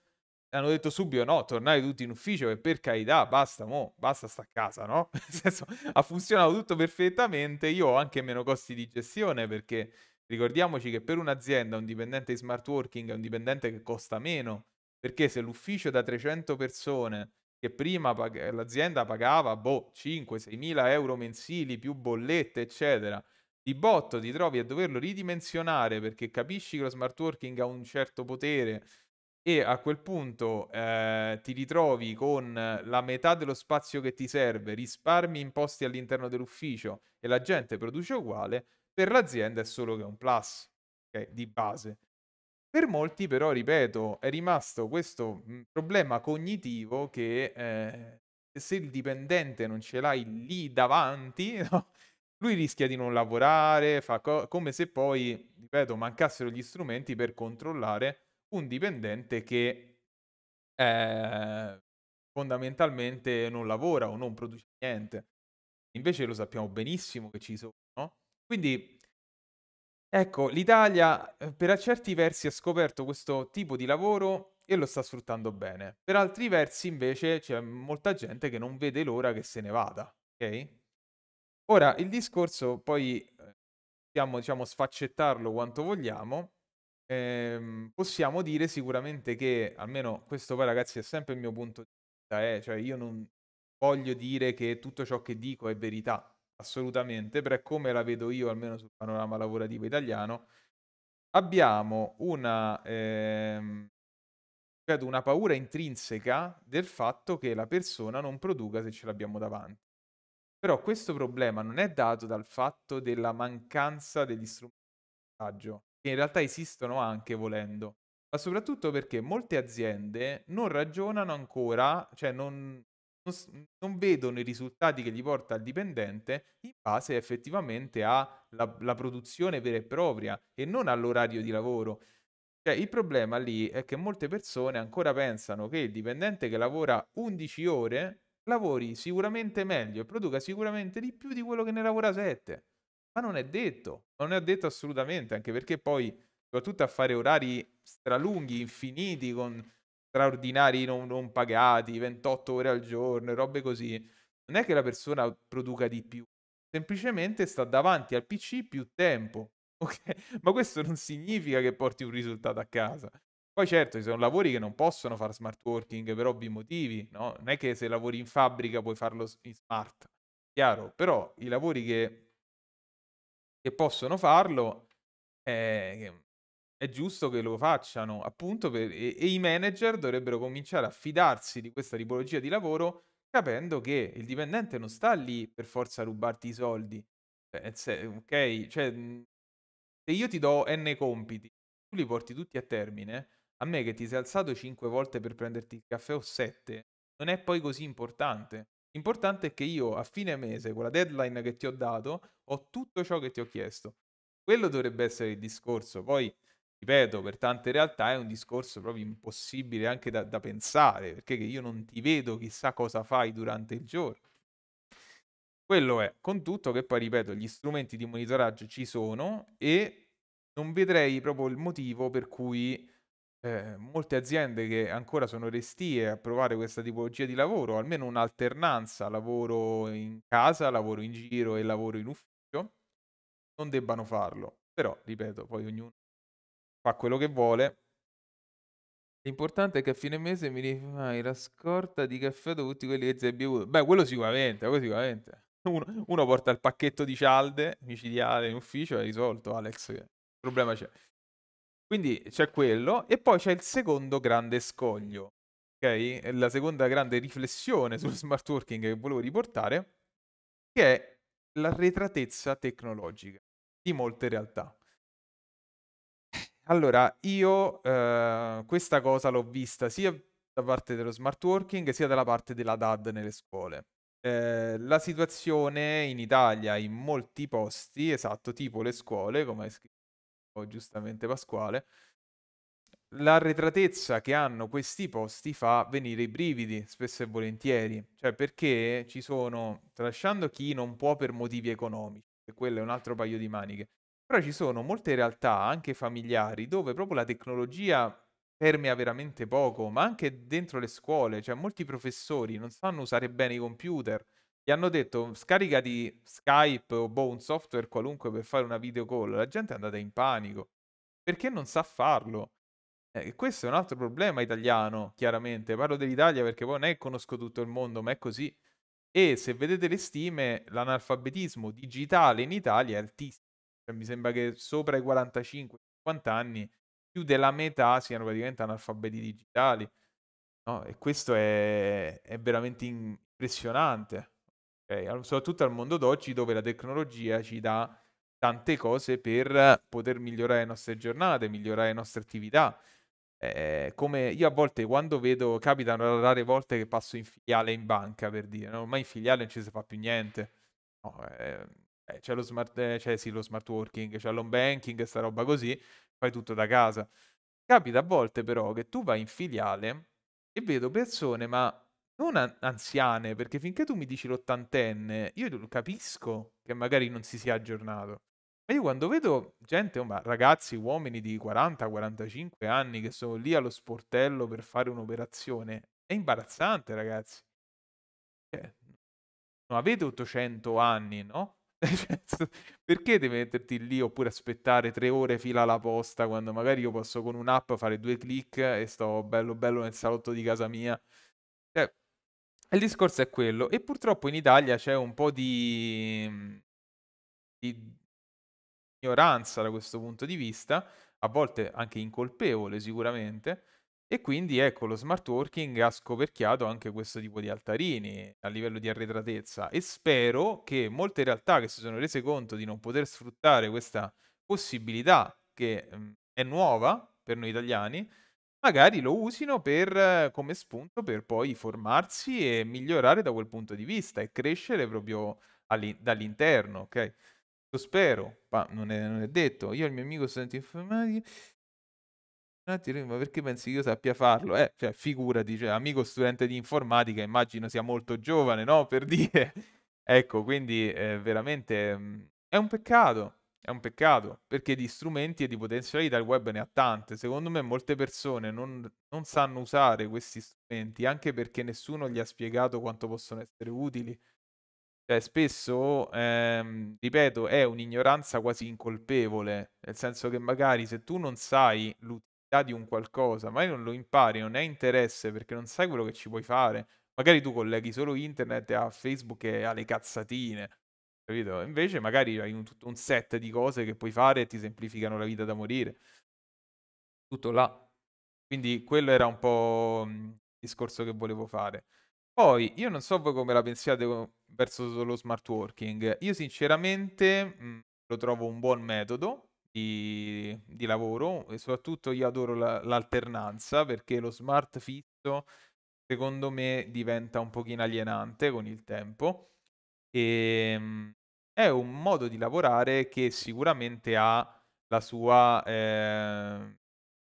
hanno detto subito no, tornare tutti in ufficio e per carità, basta, mo, basta sta a casa, no? Nel senso, ha funzionato tutto perfettamente, io ho anche meno costi di gestione perché ricordiamoci che per un'azienda un dipendente di smart working è un dipendente che costa meno, perché se l'ufficio da 300 persone che prima pag- l'azienda pagava, boh, 5-6 mila euro mensili più bollette, eccetera, di botto ti trovi a doverlo ridimensionare perché capisci che lo smart working ha un certo potere e a quel punto eh, ti ritrovi con la metà dello spazio che ti serve, risparmi imposti all'interno dell'ufficio e la gente produce uguale, per l'azienda è solo che è un plus okay, di base. Per molti però, ripeto, è rimasto questo mm, problema cognitivo che eh, se il dipendente non ce l'hai lì davanti, no? lui rischia di non lavorare, fa co- come se poi, ripeto, mancassero gli strumenti per controllare un dipendente che eh, fondamentalmente non lavora o non produce niente. Invece lo sappiamo benissimo che ci sono. Quindi, ecco, l'Italia eh, per certi versi ha scoperto questo tipo di lavoro e lo sta sfruttando bene. Per altri versi, invece, c'è molta gente che non vede l'ora che se ne vada. Ok? Ora, il discorso poi eh, possiamo, diciamo, sfaccettarlo quanto vogliamo, ehm, possiamo dire sicuramente che, almeno questo poi ragazzi è sempre il mio punto di vista, eh, cioè io non voglio dire che tutto ciò che dico è verità, assolutamente, però è come la vedo io, almeno sul panorama lavorativo italiano, abbiamo una, ehm, una paura intrinseca del fatto che la persona non produca se ce l'abbiamo davanti. Però questo problema non è dato dal fatto della mancanza degli strumenti di montaggio, che in realtà esistono anche volendo, ma soprattutto perché molte aziende non ragionano ancora, cioè non, non, non vedono i risultati che gli porta il dipendente in base effettivamente alla produzione vera e propria e non all'orario di lavoro. Cioè, il problema lì è che molte persone ancora pensano che il dipendente che lavora 11 ore lavori sicuramente meglio e produca sicuramente di più di quello che ne lavora 7. Ma non è detto, non è detto assolutamente, anche perché poi, soprattutto a fare orari stralunghi, infiniti, con straordinari non, non pagati, 28 ore al giorno, robe così, non è che la persona produca di più, semplicemente sta davanti al PC più tempo. Ok, ma questo non significa che porti un risultato a casa. Poi certo, ci sono lavori che non possono fare smart working per ovvi motivi, no? Non è che se lavori in fabbrica puoi farlo in smart, chiaro, però i lavori che che possono farlo, è, eh, è giusto che lo facciano, appunto, per, e, e i manager dovrebbero cominciare a fidarsi di questa tipologia di lavoro capendo che il dipendente non sta lì per forza a rubarti i soldi. Cioè, ok, cioè, mhmm, se io ti do n compiti, tu li porti tutti a termine, a me che ti sei alzato 5 volte per prenderti il caffè o 7, non è poi così importante. L'importante è che io a fine mese, con la deadline che ti ho dato, ho tutto ciò che ti ho chiesto. Quello dovrebbe essere il discorso. Poi, ripeto, per tante realtà è un discorso proprio impossibile anche da, da pensare, perché io non ti vedo chissà cosa fai durante il giorno. Quello è, con tutto che poi, ripeto, gli strumenti di monitoraggio ci sono e non vedrei proprio il motivo per cui eh, molte aziende che ancora sono restie a provare questa tipologia di lavoro, almeno un'alternanza lavoro in casa, lavoro in giro e lavoro in ufficio, non debbano farlo. Però, ripeto, poi ognuno fa quello che vuole. L'importante è che a fine mese mi rifai la scorta di caffè da tutti quelli che si è bevuto. Beh, quello sicuramente, quello sicuramente. Uno, uno porta il pacchetto di cialde micidiale in ufficio, è risolto Alex, il problema c'è. Quindi c'è quello e poi c'è il secondo grande scoglio, ok? La seconda grande riflessione sullo smart working che volevo riportare, che è l'arretratezza tecnologica di molte realtà. Allora, io eh, questa cosa l'ho vista sia da parte dello smart working sia dalla parte della DAD nelle scuole. Eh, la situazione in Italia in molti posti, esatto, tipo le scuole, come hai scritto po' giustamente Pasquale, l'arretratezza che hanno questi posti fa venire i brividi, spesso e volentieri. Cioè, perché ci sono, tralasciando chi non può per motivi economici, e quello è un altro paio di maniche, però ci sono molte realtà, anche familiari, dove proprio la tecnologia permea veramente poco, ma anche dentro le scuole, cioè molti professori non sanno usare bene i computer, gli hanno detto mhmm, scaricati Skype o boh, un software qualunque per fare una video call. La gente è andata in panico perché non sa farlo. Eh, questo è un altro problema italiano, chiaramente. Parlo dell'Italia perché poi non è che conosco tutto il mondo, ma è così. E se vedete le stime, l'analfabetismo digitale in Italia è altissimo. Cioè, mi sembra che sopra i 45-50 anni più della metà siano praticamente analfabeti digitali. No? E questo è, è veramente impressionante. Okay? Soprattutto al mondo d'oggi dove la tecnologia ci dà tante cose per poter migliorare le nostre giornate, migliorare le nostre attività. Eh, come io a volte quando vedo, capitano rare volte che passo in filiale in banca per dire, no? ormai in filiale non ci si fa più niente. No, eh, eh c'è, lo smart, eh, c'è sì, lo smart working, c'è l'home banking, sta roba così, fai tutto da casa. Capita a volte però che tu vai in filiale e vedo persone, ma non an- anziane, perché finché tu mi dici l'ottantenne, io capisco che magari non si sia aggiornato. Ma io quando vedo gente, ragazzi, uomini di 40-45 anni che sono lì allo sportello per fare un'operazione, è imbarazzante, ragazzi. Cioè, non avete 800 anni, no? Cioè, perché devi metterti lì oppure aspettare tre ore fila alla posta quando magari io posso con un'app fare due click e sto bello bello nel salotto di casa mia? Cioè, il discorso è quello. E purtroppo in Italia c'è un po' di, mm, di ignoranza da questo punto di vista, a volte anche incolpevole sicuramente. E quindi ecco, lo smart working ha scoperchiato anche questo tipo di altarini a livello di arretratezza e spero che molte realtà che si sono rese conto di non poter sfruttare questa possibilità che mm, è nuova per noi italiani, Magari lo usino per come spunto per poi formarsi e migliorare da quel punto di vista e crescere proprio all'in dall'interno, okay? Lo spero, ma non è, non è detto. Io e il mio amico studente informatica un attimo, ma perché pensi che io sappia farlo? Eh, cioè, figurati, cioè, amico studente di informatica, immagino sia molto giovane, no? Per dire. ecco, quindi eh, veramente mm, è un peccato. È un peccato, perché di strumenti e di potenzialità il web ne ha tante. Secondo me molte persone non, non sanno usare questi strumenti, anche perché nessuno gli ha spiegato quanto possono essere utili. Cioè, spesso, ehm, ripeto, è un'ignoranza quasi incolpevole, nel senso che magari se tu non sai l'utilità di un qualcosa, magari non lo impari, non hai interesse perché non sai quello che ci puoi fare, magari tu colleghi solo internet a Facebook e alle cazzatine, capito? Invece magari hai un, tutto un set di cose che puoi fare e ti semplificano la vita da morire. Tutto là. Quindi quello era un po' mm, il discorso che volevo fare. Poi, io non so voi come la pensiate verso lo smart working. Io sinceramente mh, mm, lo trovo un buon metodo di, di, lavoro e soprattutto io adoro la, l'alternanza perché lo smart fisso secondo me diventa un pochino alienante con il tempo e ehm, è un modo di lavorare che sicuramente ha la sua, ehm,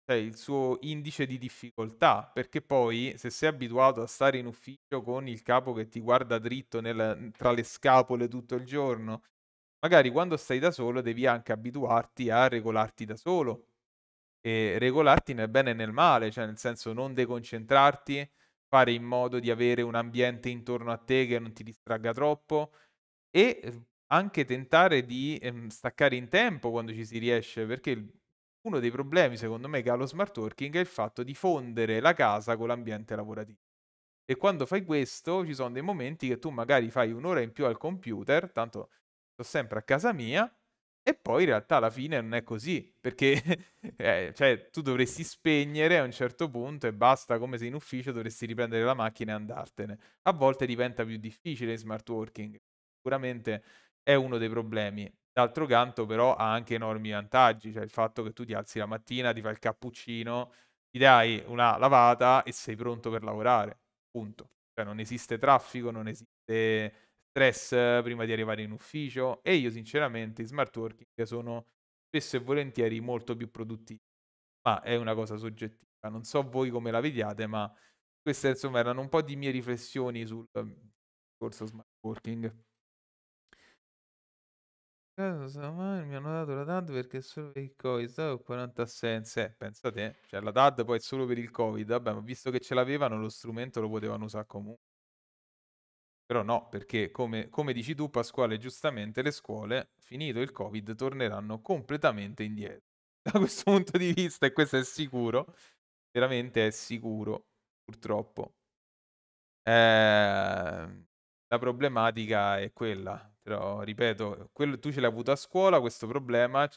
cioè il suo indice di difficoltà, perché poi se sei abituato a stare in ufficio con il capo che ti guarda dritto nel- tra le scapole tutto il giorno, magari quando stai da solo devi anche abituarti a regolarti da solo e regolarti nel bene e nel male, cioè nel senso non deconcentrarti, fare in modo di avere un ambiente intorno a te che non ti distragga troppo e eh, anche tentare di ehm, staccare in tempo quando ci si riesce, perché uno dei problemi secondo me che ha lo smart working è il fatto di fondere la casa con l'ambiente lavorativo. E quando fai questo ci sono dei momenti che tu magari fai un'ora in più al computer, tanto sto sempre a casa mia, e poi in realtà alla fine non è così, perché eh, cioè, tu dovresti spegnere a un certo punto e basta, come sei in ufficio, dovresti riprendere la macchina e andartene. A volte diventa più difficile in smart working, sicuramente è uno dei problemi. D'altro canto però ha anche enormi vantaggi, cioè il fatto che tu ti alzi la mattina, ti fai il cappuccino, ti dai una lavata e sei pronto per lavorare, punto. Cioè non esiste traffico, non esiste stress eh, prima di arrivare in ufficio e io sinceramente in smart working sono spesso e volentieri molto più produttivi, ma è una cosa soggettiva, non so voi come la vediate, ma queste insomma erano un po' di mie riflessioni sul ehm, corso smart working. Mi hanno dato la DAD perché solo per il Covid ho 40 assenze. Eh, pensate, eh, cioè la DAD poi è solo per il Covid. Vabbè, ma visto che ce l'avevano, lo strumento lo potevano usare comunque. Però no, perché come, come dici tu Pasquale, giustamente le scuole, finito il Covid, torneranno completamente indietro. Da questo punto di vista, e questo è sicuro, veramente è sicuro, purtroppo. Eh, la problematica è quella, però ripeto, quello, tu ce l'hai avuto a scuola, questo problema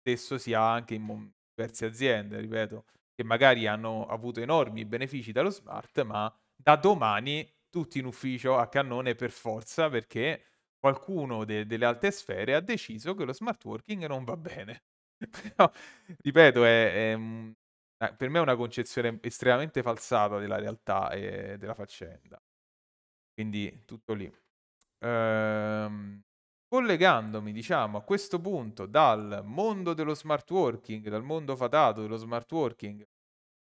stesso si ha anche in diverse aziende, ripeto, che magari hanno avuto enormi benefici dallo smart, ma da domani tutti in ufficio a cannone per forza perché qualcuno de- delle alte sfere ha deciso che lo smart working non va bene. Però, ripeto, è, è, eh, per me è una concezione estremamente falsata della realtà e della faccenda. Quindi tutto lì. Ehm, collegandomi, diciamo, a questo punto dal mondo dello smart working, dal mondo fatato dello smart working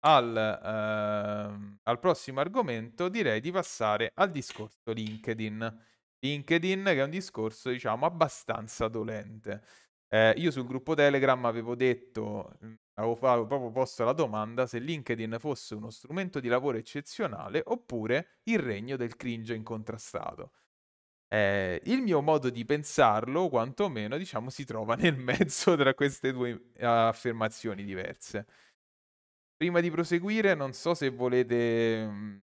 al, eh, al prossimo argomento, direi di passare al discorso LinkedIn. LinkedIn che è un discorso, diciamo, abbastanza dolente. Eh, io sul gruppo Telegram avevo detto, mhmm, avevo, avevo proprio posto la domanda se LinkedIn fosse uno strumento di lavoro eccezionale oppure il regno del cringe incontrastato. Eh, il mio modo di pensarlo, quantomeno, diciamo, si trova nel mezzo tra queste due ehm, affermazioni diverse. Prima di proseguire, non so se volete mhmm,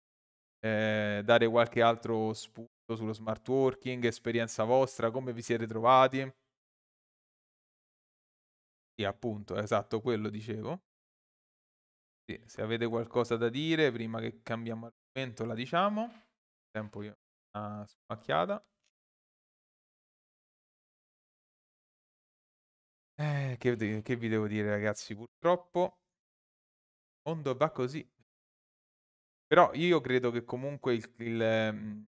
eh, dare qualche altro spunto sullo smart working, esperienza vostra, come vi siete trovati. Sì, appunto, esatto, quello dicevo. Sì, se avete qualcosa da dire, prima che cambiamo argomento, la diciamo. Tempo io una spacchiata. Eh, che, che vi devo dire, ragazzi? Purtroppo mondo va così. Però io credo che comunque il, il mhmm,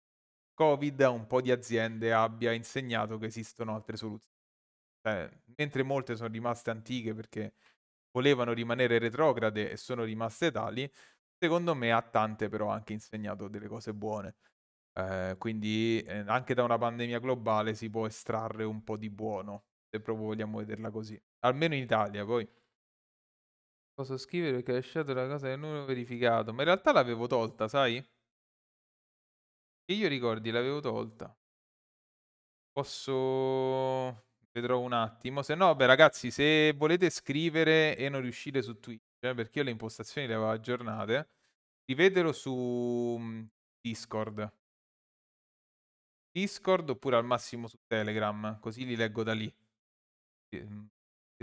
Covid a un po' di aziende abbia insegnato che esistono altre soluzioni. Cioè, mentre molte sono rimaste antiche perché volevano rimanere retrograde e sono rimaste tali, secondo me a tante però ha anche insegnato delle cose buone. Eh, quindi eh, anche da una pandemia globale si può estrarre un po' di buono, se proprio vogliamo vederla così. Almeno in Italia poi. Posso scrivere perché è lasciato la cosa del numero verificato. Ma in realtà l'avevo tolta, sai? Che io ricordi, l'avevo tolta. Posso... Vedrò un attimo. Se no, beh, ragazzi, se volete scrivere e non riuscite su Twitch, eh, perché io le impostazioni le avevo aggiornate, rivedelo su mm, Discord. Discord oppure al massimo su Telegram, così li leggo da lì. Mm.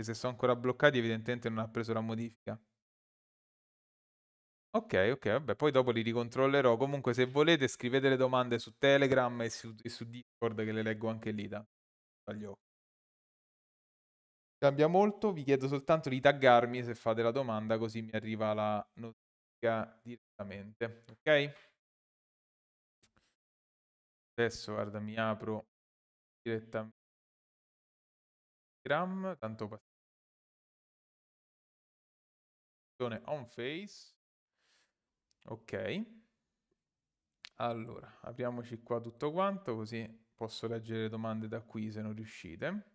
Che se sono ancora bloccati evidentemente non ha preso la modifica. Ok, ok, vabbè, poi dopo li ricontrollerò. Comunque se volete scrivete le domande su Telegram e su, e su Discord che le leggo anche lì da, dagli occhi. Cambia molto, vi chiedo soltanto di taggarmi se fate la domanda così mi arriva la notifica direttamente. Ok? Adesso guarda, mi apro direttamente Telegram, tanto passiamo on face. Ok. Allora, apriamoci qua tutto quanto così posso leggere le domande da qui se non riuscite.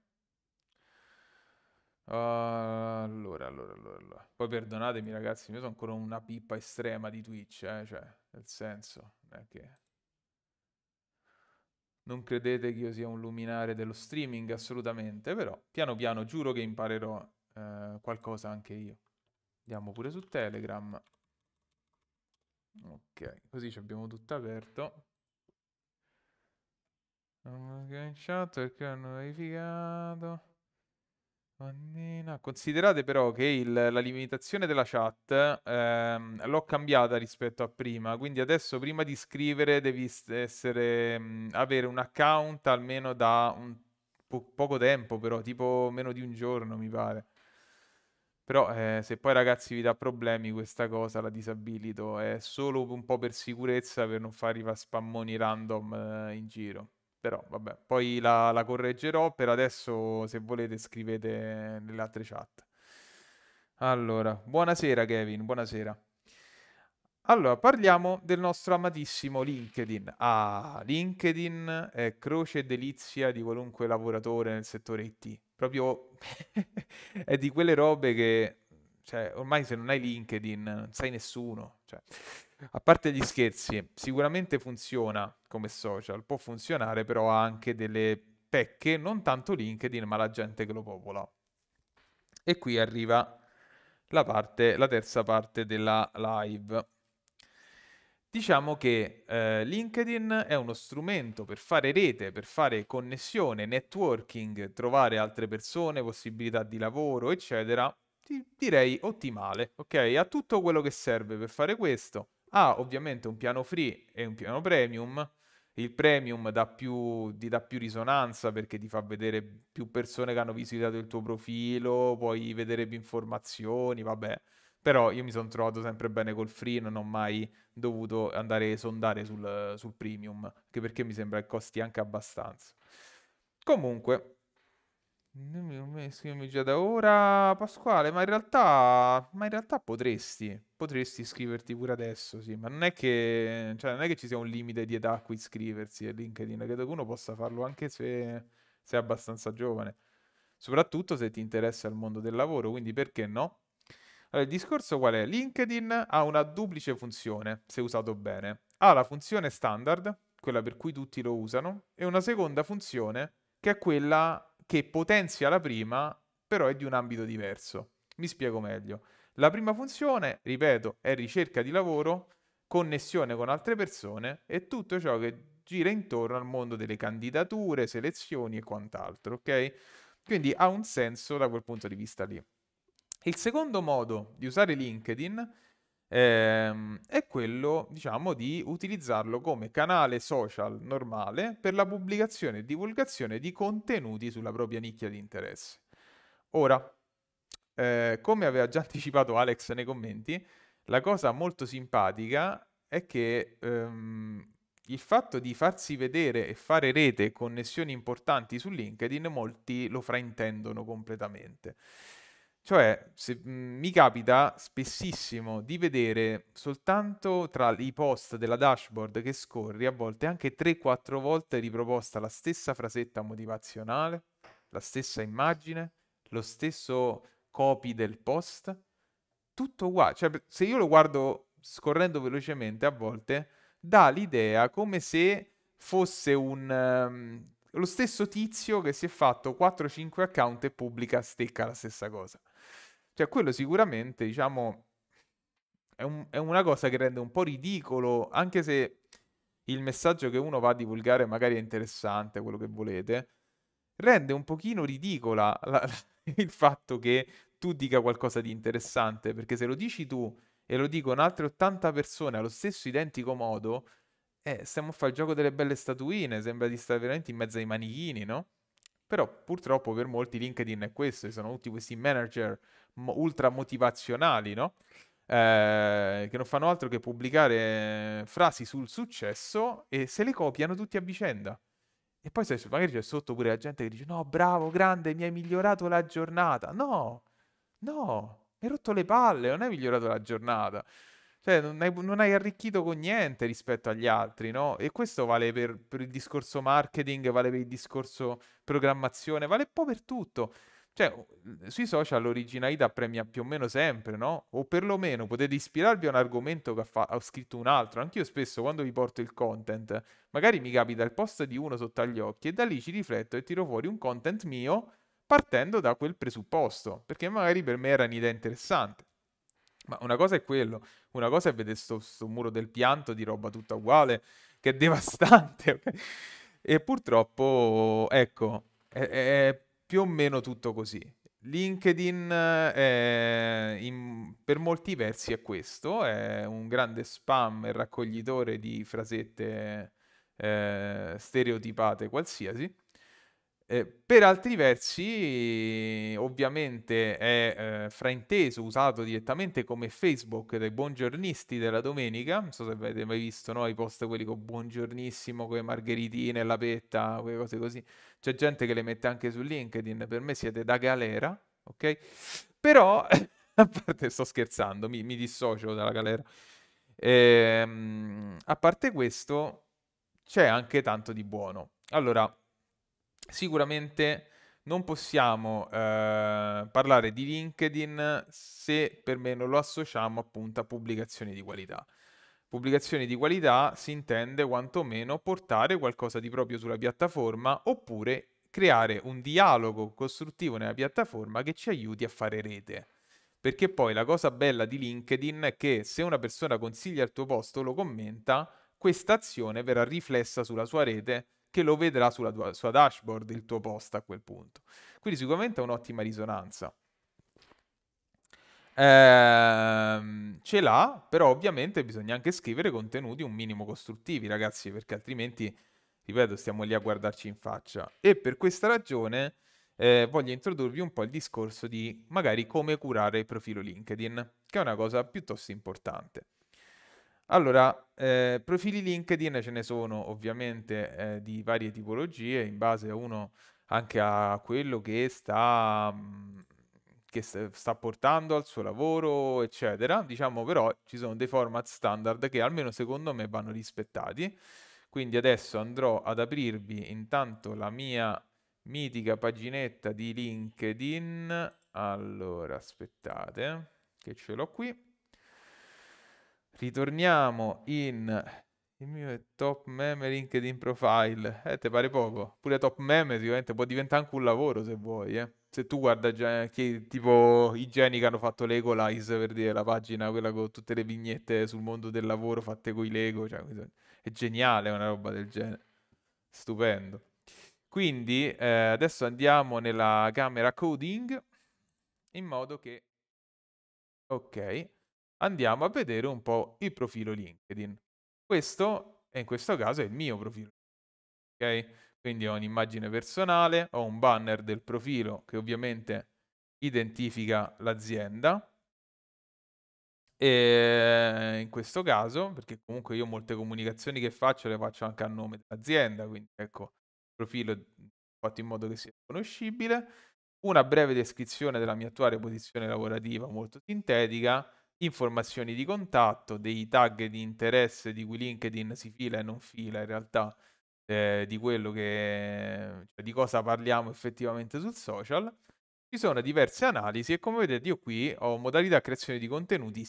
Uh, allora, allora, allora, allora, Poi perdonatemi ragazzi, io sono ancora una pippa estrema di Twitch, eh? cioè, nel senso, non è che... Non credete che io sia un luminare dello streaming, assolutamente, però piano piano giuro che imparerò eh, qualcosa anche io. Andiamo pure su Telegram. Ok, così abbiamo tutto aperto. Non ho chat perché hanno verificato. Mannina. Considerate però che il, la limitazione della chat ehm, l'ho cambiata rispetto a prima, quindi adesso prima di scrivere devi essere, mh, mm, avere un account almeno da un po- poco tempo però, tipo meno di un giorno mi pare. Però eh, se poi ragazzi vi dà problemi questa cosa la disabilito, è solo un po' per sicurezza per non far arrivare spammoni random eh, in giro. Però vabbè, poi la, la, correggerò, per adesso se volete scrivete nelle altre chat. Allora, buonasera Kevin, buonasera. Allora, parliamo del nostro amatissimo LinkedIn. Ah, LinkedIn è croce e delizia di qualunque lavoratore nel settore IT. Proprio è di quelle robe che, cioè, ormai se non hai LinkedIn non sai nessuno. Cioè, a parte gli scherzi, sicuramente funziona come social, può funzionare, però ha anche delle pecche, non tanto LinkedIn, ma la gente che lo popola. E qui arriva la, parte, la terza parte della live Diciamo che eh, LinkedIn è uno strumento per fare rete, per fare connessione, networking, trovare altre persone, possibilità di lavoro, eccetera. Direi ottimale, ok? Ha tutto quello che serve per fare questo. Ha ovviamente un piano free e un piano premium. Il premium dà più, ti dà più risonanza perché ti fa vedere più persone che hanno visitato il tuo profilo, puoi vedere più informazioni, vabbè. Però io mi sono trovato sempre bene col free, non ho mai dovuto andare a sondare sul, sul premium, anche perché mi sembra che costi anche abbastanza. Comunque, Scrivimi già da ora, Pasquale, ma in realtà, ma in realtà potresti, potresti iscriverti pure adesso, sì, ma non è che, cioè, non è che ci sia un limite di età a cui iscriversi a LinkedIn, credo che uno possa farlo anche se sei abbastanza giovane, soprattutto se ti interessa il mondo del lavoro, quindi perché no? Eh, il discorso qual è? LinkedIn ha una duplice funzione, se usato bene. Ha la funzione standard, quella per cui tutti lo usano, e una seconda funzione che è quella che potenzia la prima, però è di un ambito diverso. Mi spiego meglio. La prima funzione, ripeto, è ricerca di lavoro, connessione con altre persone e tutto ciò che gira intorno al mondo delle candidature, selezioni e quant'altro, ok? Quindi ha un senso da quel punto di vista lì. Il secondo modo di usare LinkedIn ehm, è quello, diciamo, di utilizzarlo come canale social normale per la pubblicazione e divulgazione di contenuti sulla propria nicchia di interesse. Ora, eh, come aveva già anticipato Alex nei commenti, la cosa molto simpatica è che ehm, il fatto di farsi vedere e fare rete e connessioni importanti su LinkedIn molti lo fraintendono completamente. Cioè, se, mhmm, mi capita spessissimo di vedere soltanto tra i post della dashboard che scorri, a volte anche 3-4 volte riproposta la stessa frasetta motivazionale, la stessa immagine, lo stesso copy del post, tutto qua. Cioè, se io lo guardo scorrendo velocemente, a volte dà l'idea come se fosse un, um, lo stesso tizio che si è fatto 4-5 account e pubblica stecca la stessa cosa. Cioè, quello sicuramente, diciamo, è, un, è una cosa che rende un po' ridicolo, anche se il messaggio che uno va a divulgare magari è interessante, quello che volete, rende un pochino ridicola la, la, il fatto che tu dica qualcosa di interessante, perché se lo dici tu e lo dicono altre 80 persone allo stesso identico modo, eh, stiamo a fare il gioco delle belle statuine, sembra di stare veramente in mezzo ai manichini, no? Però purtroppo per molti LinkedIn è questo, sono tutti questi manager mo- ultra motivazionali, no? Eh, che non fanno altro che pubblicare frasi sul successo e se le copiano tutti a vicenda. E poi magari c'è sotto pure la gente che dice: No, bravo, grande, mi hai migliorato la giornata. No, no, mi hai rotto le palle, non hai migliorato la giornata. Cioè, non hai, non hai arricchito con niente rispetto agli altri, no? E questo vale per, per il discorso marketing, vale per il discorso programmazione, vale un po' per tutto. Cioè, sui social l'originalità premia più o meno sempre, no? O perlomeno potete ispirarvi a un argomento che ha, fa- ha scritto un altro. Anch'io spesso quando vi porto il content, magari mi capita il post di uno sotto agli occhi e da lì ci rifletto e tiro fuori un content mio partendo da quel presupposto, perché magari per me era un'idea interessante. Ma una cosa è quello, una cosa è vedere sto, sto muro del pianto di roba tutta uguale, che è devastante. ok? e purtroppo, ecco, è, è più o meno tutto così. LinkedIn è, eh, in, per molti versi è questo, è un grande spam e raccoglitore di frasette eh, stereotipate qualsiasi eh, per altri versi, ovviamente, è eh, frainteso, usato direttamente come Facebook dai buongiornisti della domenica. Non so se avete mai visto no? i post quelli con buongiornissimo, con le margheritine, la petta, quelle cose così. C'è gente che le mette anche su LinkedIn. Per me siete da galera, ok? Però, a parte sto scherzando, mi, mi dissocio dalla galera. Eh, a parte questo, c'è anche tanto di buono. Allora, sicuramente non possiamo eh, parlare di LinkedIn se per me non lo associamo appunto a pubblicazioni di qualità. Pubblicazioni di qualità si intende quantomeno portare qualcosa di proprio sulla piattaforma oppure creare un dialogo costruttivo nella piattaforma che ci aiuti a fare rete. Perché poi la cosa bella di LinkedIn è che se una persona consiglia il tuo posto o lo commenta, questa azione verrà riflessa sulla sua rete che lo vedrà sulla tua, sua dashboard il tuo post a quel punto. Quindi sicuramente è un'ottima risonanza. Ehm, ce l'ha, però ovviamente bisogna anche scrivere contenuti un minimo costruttivi, ragazzi, perché altrimenti, ripeto, stiamo lì a guardarci in faccia. E per questa ragione eh, voglio introdurvi un po' il discorso di magari come curare il profilo LinkedIn, che è una cosa piuttosto importante. Allora, eh, profili LinkedIn ce ne sono ovviamente eh, di varie tipologie, in base a uno anche a quello che sta, mhmm, che sta portando al suo lavoro, eccetera. Diciamo però ci sono dei format standard che almeno secondo me vanno rispettati. Quindi adesso andrò ad aprirvi intanto la mia mitica paginetta di LinkedIn. Allora, aspettate che ce l'ho qui. Ritorniamo in il mio top meme LinkedIn profile. Eh, te pare poco? Pure top meme sicuramente può diventare anche un lavoro se vuoi, eh. Se tu guarda già, eh, che, tipo i geni che hanno fatto Lego Legolize per dire la pagina, quella con tutte le vignette sul mondo del lavoro fatte con i Lego, cioè, è geniale una roba del genere. Stupendo. Quindi eh, adesso andiamo nella camera coding in modo che... Ok, andiamo a vedere un po' il profilo LinkedIn. Questo, e in questo caso, è il mio profilo. Ok? Quindi ho un'immagine personale, ho un banner del profilo che ovviamente identifica l'azienda. E in questo caso, perché comunque io molte comunicazioni che faccio le faccio anche a nome dell'azienda, quindi ecco, profilo fatto in modo che sia conoscibile. una breve descrizione della mia attuale posizione lavorativa molto sintetica, informazioni di contatto, dei tag di interesse di cui LinkedIn si fila e non fila in realtà, eh, di quello che, cioè, di cosa parliamo effettivamente sul social. Ci sono diverse analisi e come vedete io qui ho modalità creazione di contenuti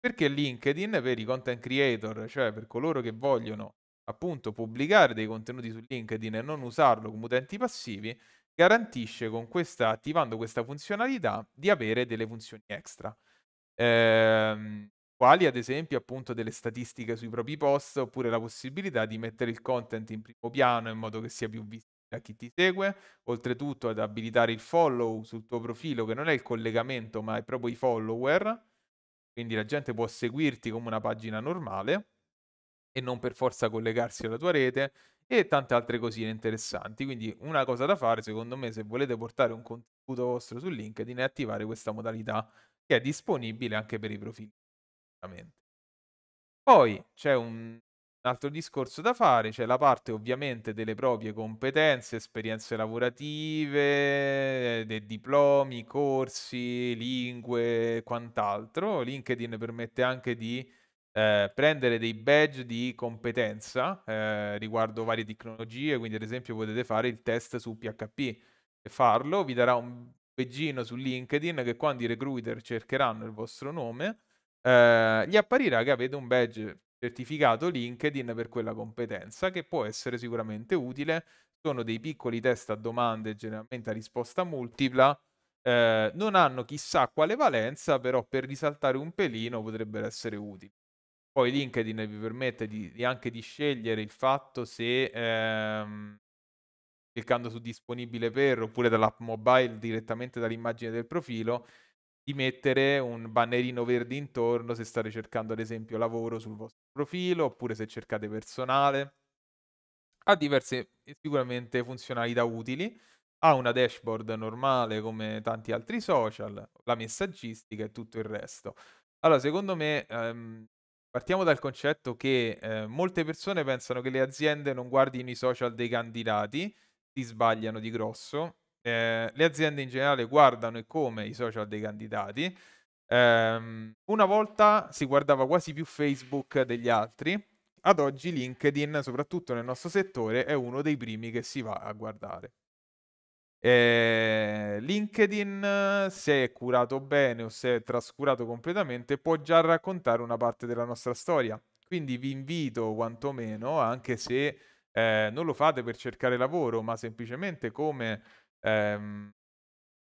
perché LinkedIn per i content creator, cioè per coloro che vogliono appunto pubblicare dei contenuti su LinkedIn e non usarlo come utenti passivi, garantisce con questa, attivando questa funzionalità di avere delle funzioni extra ehm, quali ad esempio appunto delle statistiche sui propri post oppure la possibilità di mettere il content in primo piano in modo che sia più visibile a chi ti segue, oltretutto ad abilitare il follow sul tuo profilo che non è il collegamento ma è proprio i follower, quindi la gente può seguirti come una pagina normale e non per forza collegarsi alla tua rete e tante altre cosine interessanti. Quindi una cosa da fare secondo me se volete portare un contenuto vostro su LinkedIn è attivare questa modalità che è disponibile anche per i profili. Poi c'è un altro discorso da fare, c'è la parte ovviamente delle proprie competenze, esperienze lavorative, dei diplomi, corsi, lingue e quant'altro. LinkedIn permette anche di eh, prendere dei badge di competenza eh, riguardo varie tecnologie, quindi ad esempio potete fare il test su PHP e farlo, vi darà un peggino su LinkedIn che quando i recruiter cercheranno il vostro nome, eh, gli apparirà che avete un badge certificato LinkedIn per quella competenza che può essere sicuramente utile. Sono dei piccoli test a domande, generalmente a risposta multipla. Eh, non hanno chissà quale valenza, però per risaltare un pelino potrebbero essere utili. Poi LinkedIn vi permette di, di anche di scegliere il fatto se ehm, cliccando su disponibile per oppure dall'app mobile direttamente dall'immagine del profilo di mettere un bannerino verde intorno se state cercando ad esempio lavoro sul vostro profilo oppure se cercate personale. Ha diverse sicuramente funzionalità utili, ha una dashboard normale come tanti altri social, la messaggistica e tutto il resto. Allora, secondo me ehm, partiamo dal concetto che eh, molte persone pensano che le aziende non guardino i social dei candidati ti sbagliano di grosso. Eh, le aziende in generale guardano e come i social dei candidati. Eh, una volta si guardava quasi più Facebook degli altri, ad oggi LinkedIn, soprattutto nel nostro settore, è uno dei primi che si va a guardare. Eh, LinkedIn, se è curato bene o se è trascurato completamente, può già raccontare una parte della nostra storia. Quindi vi invito quantomeno, anche se eh, non lo fate per cercare lavoro, ma semplicemente come ehm,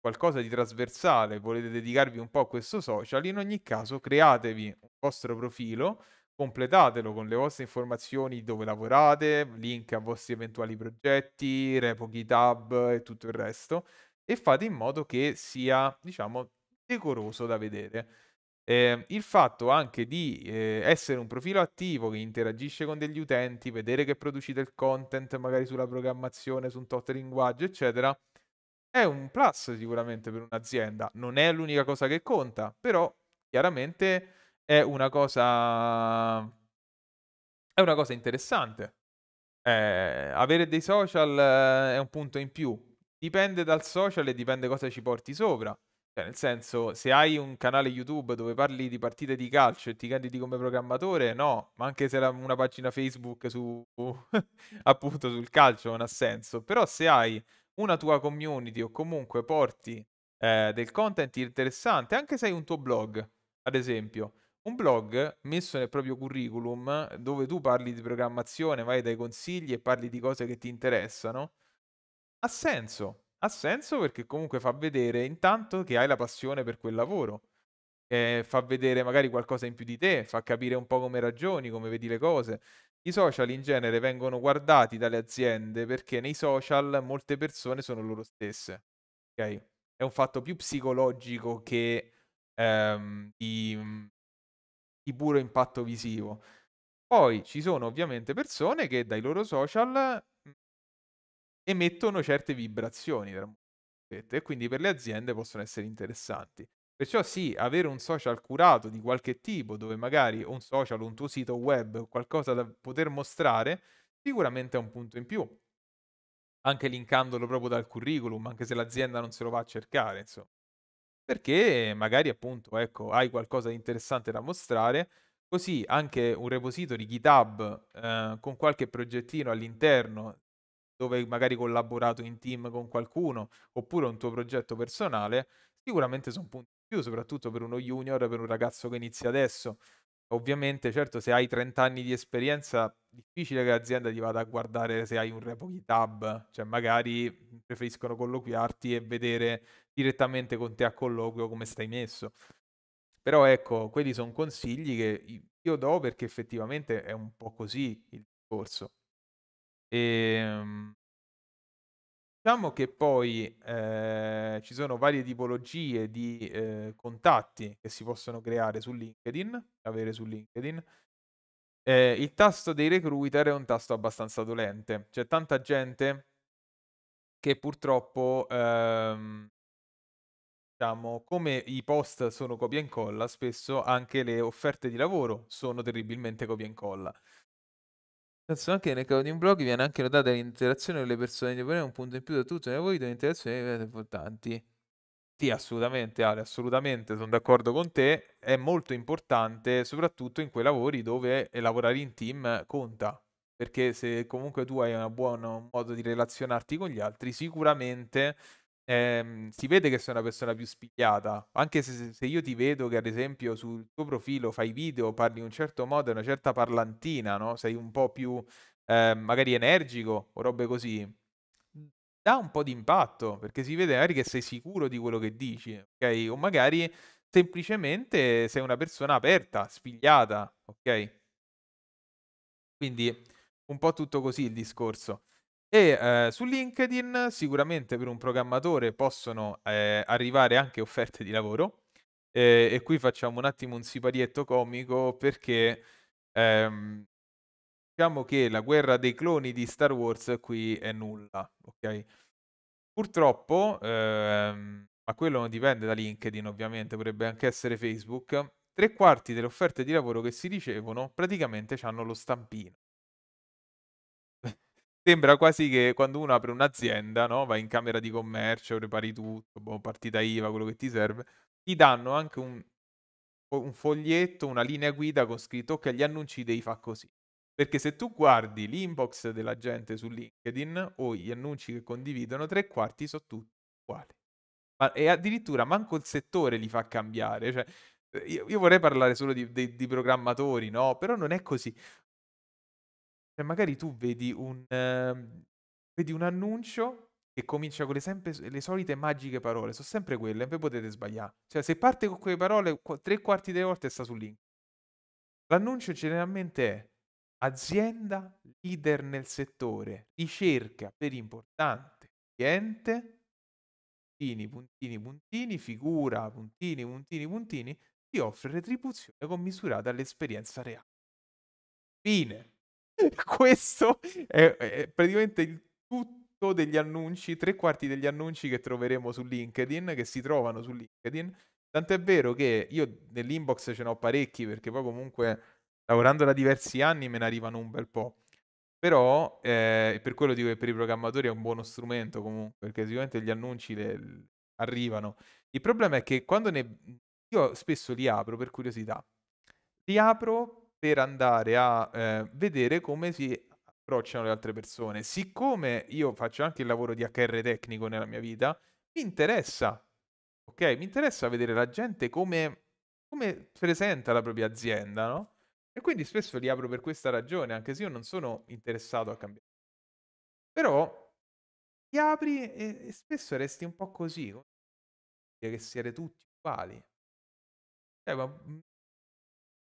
qualcosa di trasversale, volete dedicarvi un po' a questo social, in ogni caso createvi un vostro profilo, completatelo con le vostre informazioni dove lavorate, link a vostri eventuali progetti, repo GitHub e tutto il resto, e fate in modo che sia, diciamo, decoroso da vedere. Ehm, il fatto anche di, ehm, essere un profilo attivo che interagisce con degli utenti, vedere che produci del content magari sulla programmazione, su un tot linguaggio, eccetera, è un plus sicuramente per un'azienda. Non è l'unica cosa che conta, però chiaramente è una cosa è una cosa interessante. Eh, avere dei social è un punto in più. Dipende dal social e dipende cosa ci porti sopra. Cioè, nel senso, se hai un canale YouTube dove parli di partite di calcio e ti candidi come programmatore, no, ma anche se la- una pagina Facebook su appunto sul calcio non ha senso. Però se hai una tua community o comunque porti eh, del content interessante, anche se hai un tuo blog, ad esempio, un blog messo nel proprio curriculum dove tu parli di programmazione, vai dai consigli e parli di cose che ti interessano, ha senso. Ha senso perché comunque fa vedere intanto che hai la passione per quel lavoro. Eh, fa vedere magari qualcosa in più di te, fa capire un po' come ragioni, come vedi le cose. I social in genere vengono guardati dalle aziende perché nei social molte persone sono loro stesse. Ok? È un fatto più psicologico che ehm, di, mm, di puro impatto visivo. Poi ci sono ovviamente persone che dai loro social emettono certe vibrazioni, e quindi per le aziende possono essere interessanti. Perciò sì, avere un social curato di qualche tipo, dove magari un social, un tuo sito web, qualcosa da poter mostrare, sicuramente è un punto in più. Anche linkandolo proprio dal curriculum, anche se l'azienda non se lo va a cercare, insomma. Perché magari appunto, ecco, hai qualcosa di interessante da mostrare, così anche un repository GitHub eh, con qualche progettino all'interno dove magari hai collaborato in team con qualcuno, oppure un tuo progetto personale, sicuramente sono punti in più, soprattutto per uno junior, per un ragazzo che inizia adesso. Ovviamente, certo, se hai 30 anni di esperienza, difficile che l'azienda ti vada a guardare se hai un repo GitHub, cioè magari preferiscono colloquiarti e vedere direttamente con te a colloquio come stai messo. Però ecco, quelli sono consigli che io do perché effettivamente è un po' così il discorso Ehm diciamo che poi, ehm, ci sono varie tipologie di, ehm, contatti che si possono creare su LinkedIn avere su LinkedIn. Ehm, il tasto dei recruiter è un tasto abbastanza dolente. C'è tanta gente che purtroppo, ehm, diciamo, come i post sono copia e incolla, spesso anche le offerte di lavoro sono terribilmente copia e incolla. Penso anche nel caso di un blog viene anche notata l'interazione con le persone di un punto in più da tutto nella vita, interazioni importanti. Sì, assolutamente Ale, assolutamente, sono d'accordo con te, è molto importante soprattutto in quei lavori dove lavorare in team conta, perché se comunque tu hai un buon modo di relazionarti con gli altri, sicuramente ehm, si vede che sei una persona più spigliata, anche se, se io ti vedo che ad esempio sul tuo profilo fai video, parli in un certo modo, hai una certa parlantina, no? sei un po' più eh, magari energico o robe così, mhmm, dà un po' di impatto, perché si vede magari che sei sicuro di quello che dici, ok? O magari semplicemente sei una persona aperta, spigliata, ok? Quindi un po' tutto così il discorso. E eh, su LinkedIn sicuramente per un programmatore possono eh, arrivare anche offerte di lavoro eh, e qui facciamo un attimo un siparietto comico perché ehm, diciamo che la guerra dei cloni di Star Wars qui è nulla, ok? Purtroppo, ehm, ma quello non dipende da LinkedIn ovviamente, potrebbe anche essere Facebook, tre quarti delle offerte di lavoro che si ricevono praticamente hanno lo stampino. Sembra quasi che quando uno apre un'azienda, no, vai in camera di commercio, prepari tutto, boh, partita IVA, quello che ti serve, ti danno anche un, un foglietto, una linea guida con scritto ok, gli annunci devi fa così. Perché se tu guardi l'inbox della gente su LinkedIn o gli annunci che condividono, tre quarti sono tutti uguali. Ma, e addirittura manco il settore li fa cambiare. Cioè, eh, io, io vorrei parlare solo di, di, di programmatori, no? Però non è così. Cioè, magari tu vedi un, ehm, vedi un annuncio che comincia con le, sempre, le solite magiche parole, sono sempre quelle, voi potete sbagliare. Cioè, se parte con quelle parole, qu- tre quarti delle volte sta sul link. L'annuncio generalmente è azienda leader nel settore, ricerca per importante cliente, puntini, puntini, puntini, figura, puntini, puntini, puntini, ti offre retribuzione commisurata all'esperienza reale. Fine. questo è, è praticamente il tutto degli annunci, tre quarti degli annunci che troveremo su LinkedIn, che si trovano su LinkedIn. Tant'è vero che io nell'inbox ce n'ho parecchi perché poi comunque lavorando da diversi anni me ne arrivano un bel po'. Però, eh, per quello dico che per i programmatori è un buono strumento comunque, perché sicuramente gli annunci le, le arrivano. Il problema è che quando ne... Io spesso li apro per curiosità. Li apro per andare a eh, vedere come si approcciano le altre persone. Siccome io faccio anche il lavoro di HR tecnico nella mia vita, mi interessa, ok? Mi interessa vedere la gente come, come presenta la propria azienda, no? E quindi spesso li apro per questa ragione, anche se io non sono interessato a cambiare. Però li apri e, e spesso resti un po' così, che siete tutti uguali. Eh, ma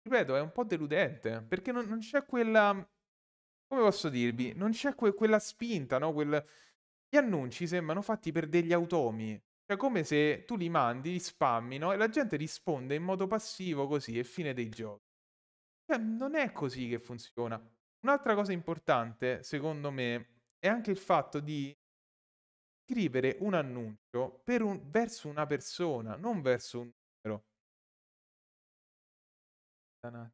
ripeto, è un po' deludente, perché non, non c'è quella... come posso dirvi? Non c'è que- quella spinta, no? Quel... Gli annunci sembrano fatti per degli automi, cioè come se tu li mandi, li spammi, no? E la gente risponde in modo passivo così, e fine dei giochi. Cioè, non è così che funziona. Un'altra cosa importante, secondo me, è anche il fatto di scrivere un annuncio un, verso una persona, non verso un danati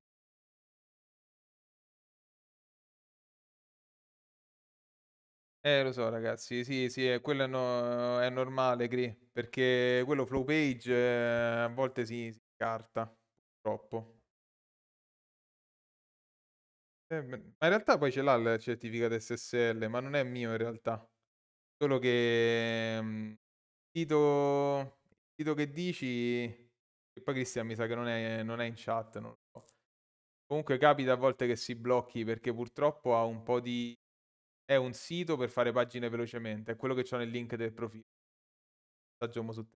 Eh lo so ragazzi, sì, sì, e quello è no è normale Cri, perché quello Flow Page eh, a volte si si incarta, purtroppo. Eh ma in realtà poi ce l'ha il certificato SSL, ma non è mio in realtà. Solo che, mhmm, il sito che dici e poi Cristian mi sa che non è non è in chat, no Comunque capita a volte che si blocchi perché purtroppo ha un po' di... è un sito per fare pagine velocemente, è quello che c'ho nel link del profilo. su te.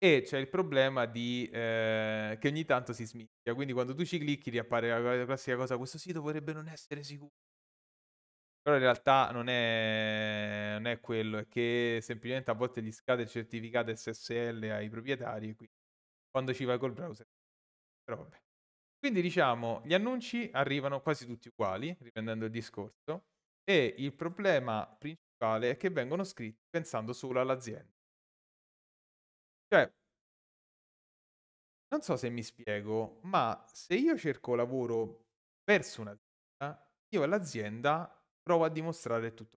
E c'è il problema di, eh, che ogni tanto si smicchia, quindi quando tu ci clicchi riappare la, classica cosa, questo sito vorrebbe non essere sicuro. Però in realtà non è, non è quello, è che semplicemente a volte gli scade il certificato SSL ai proprietari, quindi quando ci vai col browser. Però vabbè. Quindi diciamo, gli annunci arrivano quasi tutti uguali, riprendendo il discorso, e il problema principale è che vengono scritti pensando solo all'azienda. Cioè, non so se mi spiego, ma se io cerco lavoro verso un'azienda, io all'azienda provo a dimostrare tutto.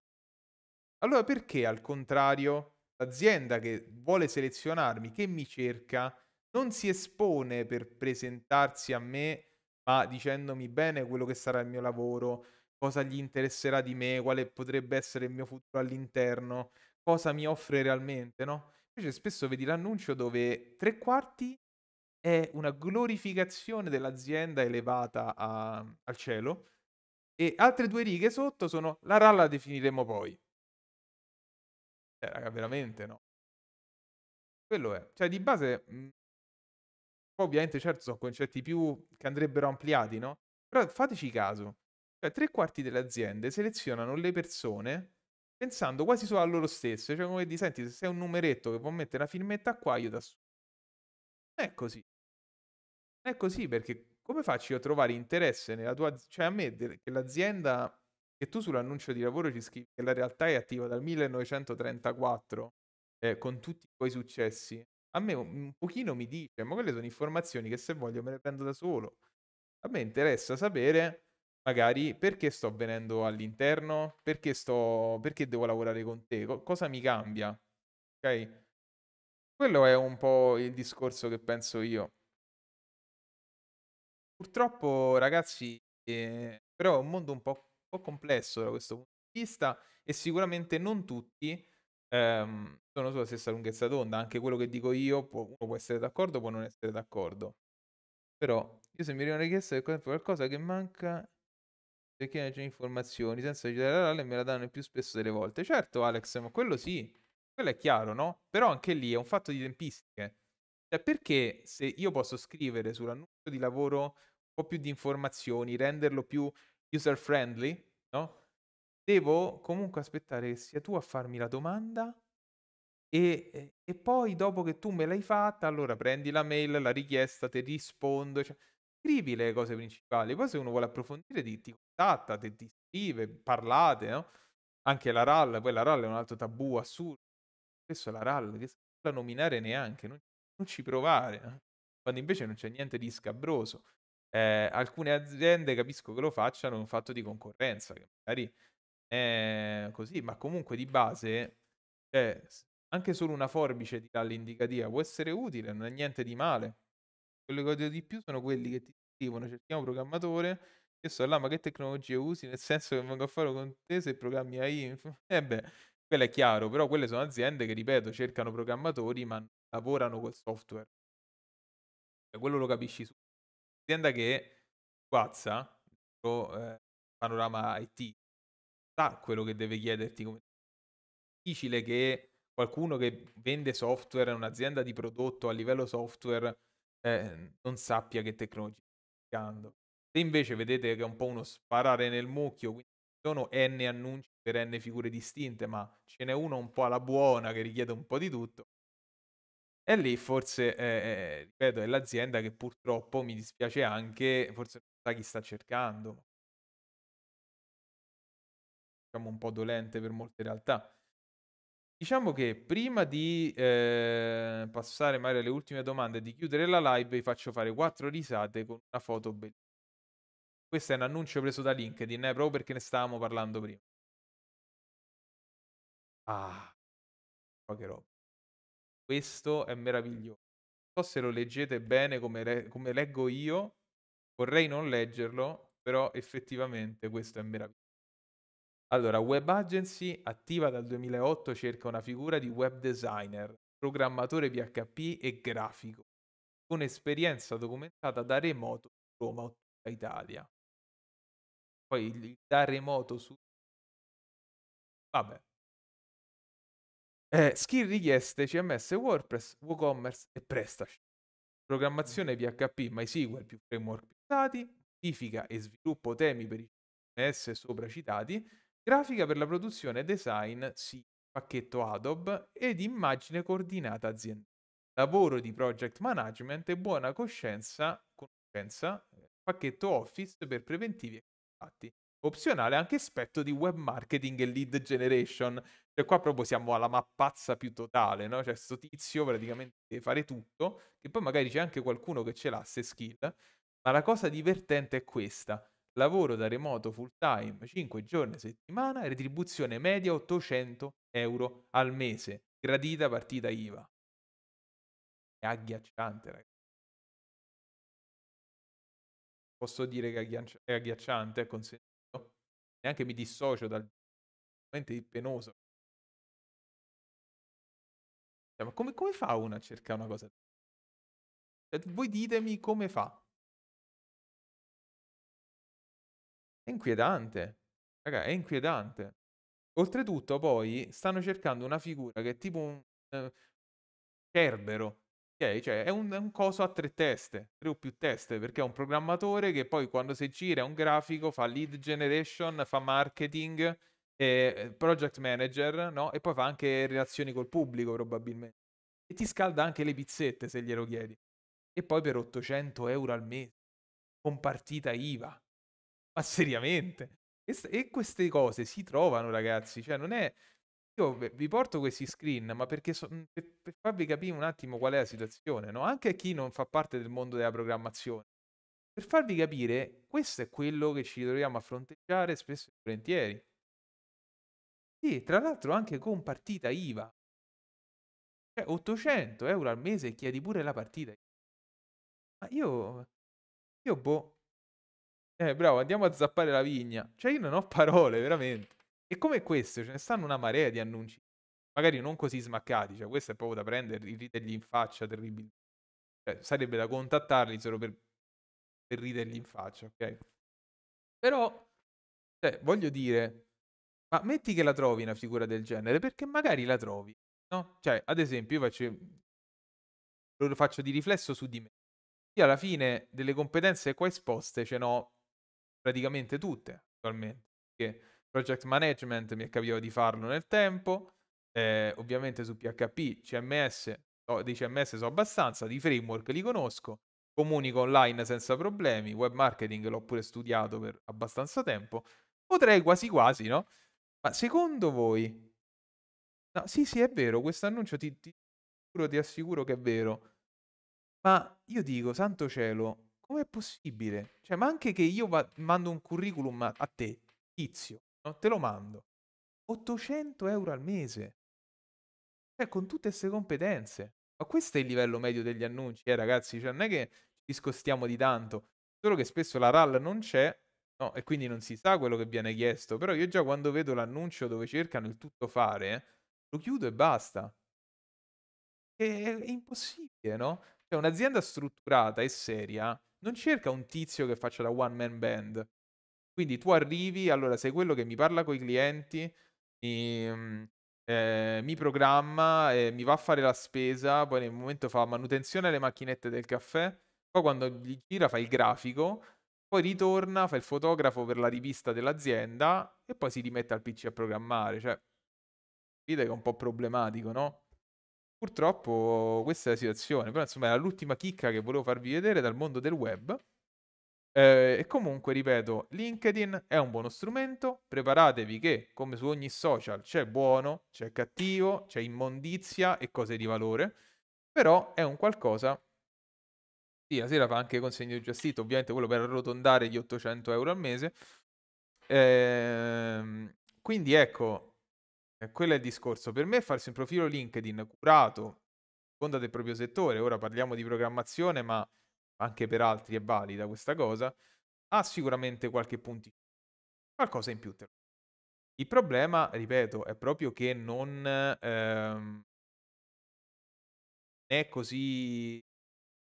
Allora perché al contrario l'azienda che vuole selezionarmi, che mi cerca, non si espone per presentarsi a me, ma dicendomi bene quello che sarà il mio lavoro, cosa gli interesserà di me, quale potrebbe essere il mio futuro all'interno, cosa mi offre realmente, no? Invece spesso vedi l'annuncio dove tre quarti è una glorificazione dell'azienda elevata a- al cielo e altre due righe sotto sono la RAL la definiremo poi. Eh, raga, veramente no. Quello è. Cioè, di base, ovviamente certo sono concetti più che andrebbero ampliati, no? Però fateci caso, cioè, tre quarti delle aziende selezionano le persone pensando quasi solo a loro stesse, cioè come di senti se sei un numeretto che può mettere la firmetta qua io da su. Non è così. Non è così perché come faccio io a trovare interesse nella tua cioè a me che l'azienda che tu sull'annuncio di lavoro ci scrivi che la realtà è attiva dal 1934 eh, con tutti i tuoi successi a me un pochino mi dice, ma quelle sono informazioni che se voglio me le prendo da solo. A me interessa sapere magari perché sto venendo all'interno, perché, sto, perché devo lavorare con te, co- cosa mi cambia. Ok? Quello è un po' il discorso che penso io. Purtroppo, ragazzi, eh, però è un mondo un po', un po' complesso da questo punto di vista e sicuramente non tutti ehm, sono sulla stessa lunghezza d'onda. Anche quello che dico io può, uno può essere d'accordo, può non essere d'accordo. Però io se mi arriva una richiesta che qualcosa che manca perché non c'è informazioni senza generale me la danno il più spesso delle volte. Certo, Alex, ma quello sì, quello è chiaro, no? Però anche lì è un fatto di tempistiche. Cioè, perché se io posso scrivere sull'annuncio di lavoro un po' più di informazioni, renderlo più user friendly, no? devo comunque aspettare che sia tu a farmi la domanda e, e poi dopo che tu me l'hai fatta, allora prendi la mail, la richiesta, ti rispondo. Cioè, scrivi le cose principali, poi se uno vuole approfondire ti, ti contatta, te, ti scrive, parlate, no? Anche la RAL, poi la RAL è un altro tabù assurdo. Spesso la RAL, che la nominare neanche, non, non ci provare, no? Eh. quando invece non c'è niente di scabroso. Eh, alcune aziende capisco che lo facciano, è un fatto di concorrenza, che magari è eh, così, ma comunque di base, cioè, anche solo una forbice di là all'indicativa può essere utile, non è niente di male. Quello che odio di più sono quelli che ti scrivono, cerchiamo cioè, programmatore, io sto là, ma che tecnologie usi? Nel senso che vengo a fare con te se programmi AI? E eh beh, quello è chiaro, però quelle sono aziende che, ripeto, cercano programmatori, ma lavorano col software. Cioè, quello lo capisci subito. Un'azienda che guazza, il eh, panorama IT, sa quello che deve chiederti. È difficile che qualcuno che vende software, a un'azienda di prodotto a livello software, eh, non sappia che tecnologia sta cercando. Se invece vedete che è un po' uno sparare nel mucchio, quindi ci sono n annunci per n figure distinte, ma ce n'è uno un po' alla buona che richiede un po' di tutto, e lì forse, eh, eh, ripeto, è l'azienda che purtroppo mi dispiace anche, forse non sa chi sta cercando diciamo, un po' dolente per molte realtà. Diciamo che prima di eh, passare magari alle ultime domande e di chiudere la live, vi faccio fare quattro risate con una foto bellissima. Questo è un annuncio preso da LinkedIn, eh, proprio perché ne stavamo parlando prima. Ah, che roba. Questo è meraviglioso. Non so se lo leggete bene come, re- come leggo io, vorrei non leggerlo, però effettivamente questo è meraviglioso. Allora, Web Agency attiva dal 2008 cerca una figura di web designer, programmatore PHP e grafico, con esperienza documentata da remoto su Roma o tutta Italia. Poi il da remoto su... Vabbè. Eh, skill richieste CMS WordPress, WooCommerce e PrestaShop. Programmazione PHP, MySQL più framework più dati, modifica e sviluppo temi per i CMS sopra citati, grafica per la produzione e design, sì, pacchetto Adobe, ed immagine coordinata aziendale, lavoro di project management e buona coscienza, conoscenza, eh, pacchetto Office per preventivi e contatti. Opzionale anche aspetto di web marketing e lead generation. Cioè qua proprio siamo alla mappazza più totale, no? Cioè sto tizio praticamente deve fare tutto, che poi magari c'è anche qualcuno che ce l'ha se skill, ma la cosa divertente è questa lavoro da remoto full time 5 giorni a settimana, retribuzione media 800 euro al mese, gradita partita IVA. È agghiacciante, ragazzi. Posso dire che è agghiacciante, è consentito. Neanche mi dissocio dal veramente penoso. Cioè, ma come, come fa uno a cercare una cosa? Cioè, voi ditemi come fa È inquietante. Raga, è inquietante. Oltretutto, poi stanno cercando una figura che è tipo un eh, Cerbero. Ok? Cioè, è un, è un, coso a tre teste, tre o più teste, perché è un programmatore che poi quando si gira è un grafico, fa lead generation, fa marketing, eh, project manager, no? E poi fa anche relazioni col pubblico, probabilmente. E ti scalda anche le pizzette se glielo chiedi. E poi per 800 euro al mese, con partita IVA. Ma seriamente? E, e queste cose si trovano, ragazzi. Cioè, non è... Io vi porto questi screen, ma perché so, mhmm, per, per, farvi capire un attimo qual è la situazione, no? Anche a chi non fa parte del mondo della programmazione. Per farvi capire, questo è quello che ci troviamo a fronteggiare spesso e volentieri. E tra l'altro anche con partita IVA. Cioè 800 euro al mese chiedi pure la partita. Ma io... Io boh... Eh, bravo, andiamo a zappare la vigna. Cioè, io non ho parole, veramente. E come questo, ce ne stanno una marea di annunci. Magari non così smaccati, cioè, questo è proprio da prendere, ridergli in faccia, terribile. Cioè, sarebbe da contattarli solo per, per ridergli in faccia, ok? Però, cioè, voglio dire, ma metti che la trovi una figura del genere, perché magari la trovi, no? Cioè, ad esempio, io faccio... lo faccio di riflesso su di me. Io alla fine delle competenze qua esposte ce n'ho praticamente tutte attualmente. Perché project management mi è capitato di farlo nel tempo, eh, ovviamente su PHP, CMS, so, di CMS so abbastanza, di framework li conosco, comunico online senza problemi, web marketing l'ho pure studiato per abbastanza tempo, potrei quasi quasi, no? Ma secondo voi... No, sì, sì, è vero, questo annuncio ti, ti, ti assicuro che è vero. Ma io dico, santo cielo, com'è possibile? Cioè, ma anche che io va- mando un curriculum a, a te, tizio, no? te lo mando. 800 euro al mese. Cioè, con tutte queste competenze. Ma questo è il livello medio degli annunci, eh, ragazzi. Cioè, non è che ci discostiamo di tanto. Solo che spesso la RAL non c'è, no? E quindi non si sa quello che viene chiesto. Però io già quando vedo l'annuncio dove cercano il tutto fare, eh, lo chiudo e basta. è, è impossibile, no? Cioè, un'azienda strutturata e seria non cerca un tizio che faccia la one man band. Quindi tu arrivi, allora sei quello che mi parla con i clienti, mi, mm, eh, mi programma, eh, mi va a fare la spesa, poi nel momento fa manutenzione alle macchinette del caffè, poi quando gli gira fa il grafico, poi ritorna, fa il fotografo per la rivista dell'azienda e poi si rimette al PC a programmare. Cioè, vedete che è un po' problematico, no? Purtroppo questa è la situazione, però insomma era l'ultima chicca che volevo farvi vedere dal mondo del web. Eh, e comunque, ripeto, LinkedIn è un buono strumento, preparatevi che come su ogni social c'è buono, c'è cattivo, c'è immondizia e cose di valore, però è un qualcosa... Sì, la sera fa anche consegno di gestito, ovviamente quello per arrotondare gli 800 euro al mese. Eh, quindi ecco, eh, quello è il discorso. Per me farsi un profilo LinkedIn curato, seconda del proprio settore, ora parliamo di programmazione, ma anche per altri è valida questa cosa, ha sicuramente qualche punto, in più, qualcosa in più. Il problema, ripeto, è proprio che non ehm, è così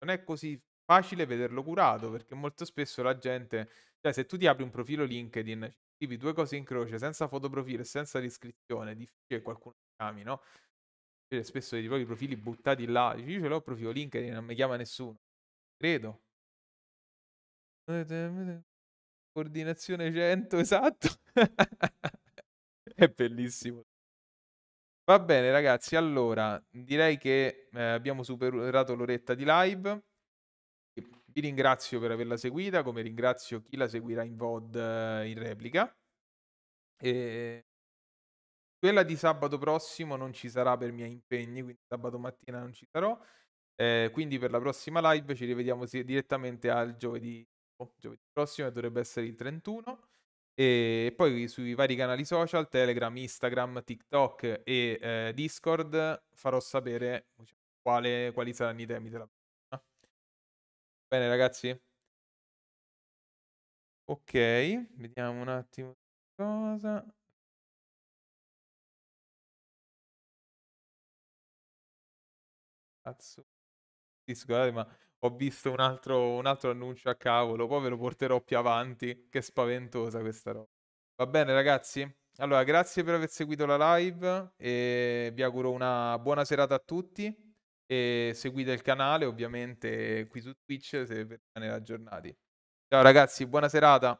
non è così facile vederlo curato perché molto spesso la gente, cioè se tu ti apri un profilo LinkedIn, scrivi due cose in croce senza fotoprofilo e senza descrizione, difficile che qualcuno ti chiami, no? Cioè, spesso i propri profili buttati là, dici io ce l'ho profilo LinkedIn, non mi chiama nessuno. Credo. Coordinazione 100, esatto. è bellissimo. Va bene ragazzi, allora direi che eh, abbiamo superato l'oretta di live. Vi ringrazio per averla seguita, come ringrazio chi la seguirà in VOD eh, in replica. E quella di sabato prossimo non ci sarà per miei impegni, quindi sabato mattina non ci sarò. Eh, quindi per la prossima live ci rivediamo direttamente al giovedì, oh, giovedì prossimo, che dovrebbe essere il 31. E poi sui vari canali social, Telegram, Instagram, TikTok e eh, Discord farò sapere diciamo, quale, quali saranno i temi della Bene ragazzi? Ok, vediamo un attimo cosa. Cazzo. Sì, scusate, ma ho visto un altro, un altro annuncio a cavolo, poi ve lo porterò più avanti. Che spaventosa questa roba. Va bene ragazzi? Allora, grazie per aver seguito la live e vi auguro una buona serata a tutti e seguite il canale ovviamente qui su Twitch se per rimanere aggiornati. Ciao ragazzi, buona serata.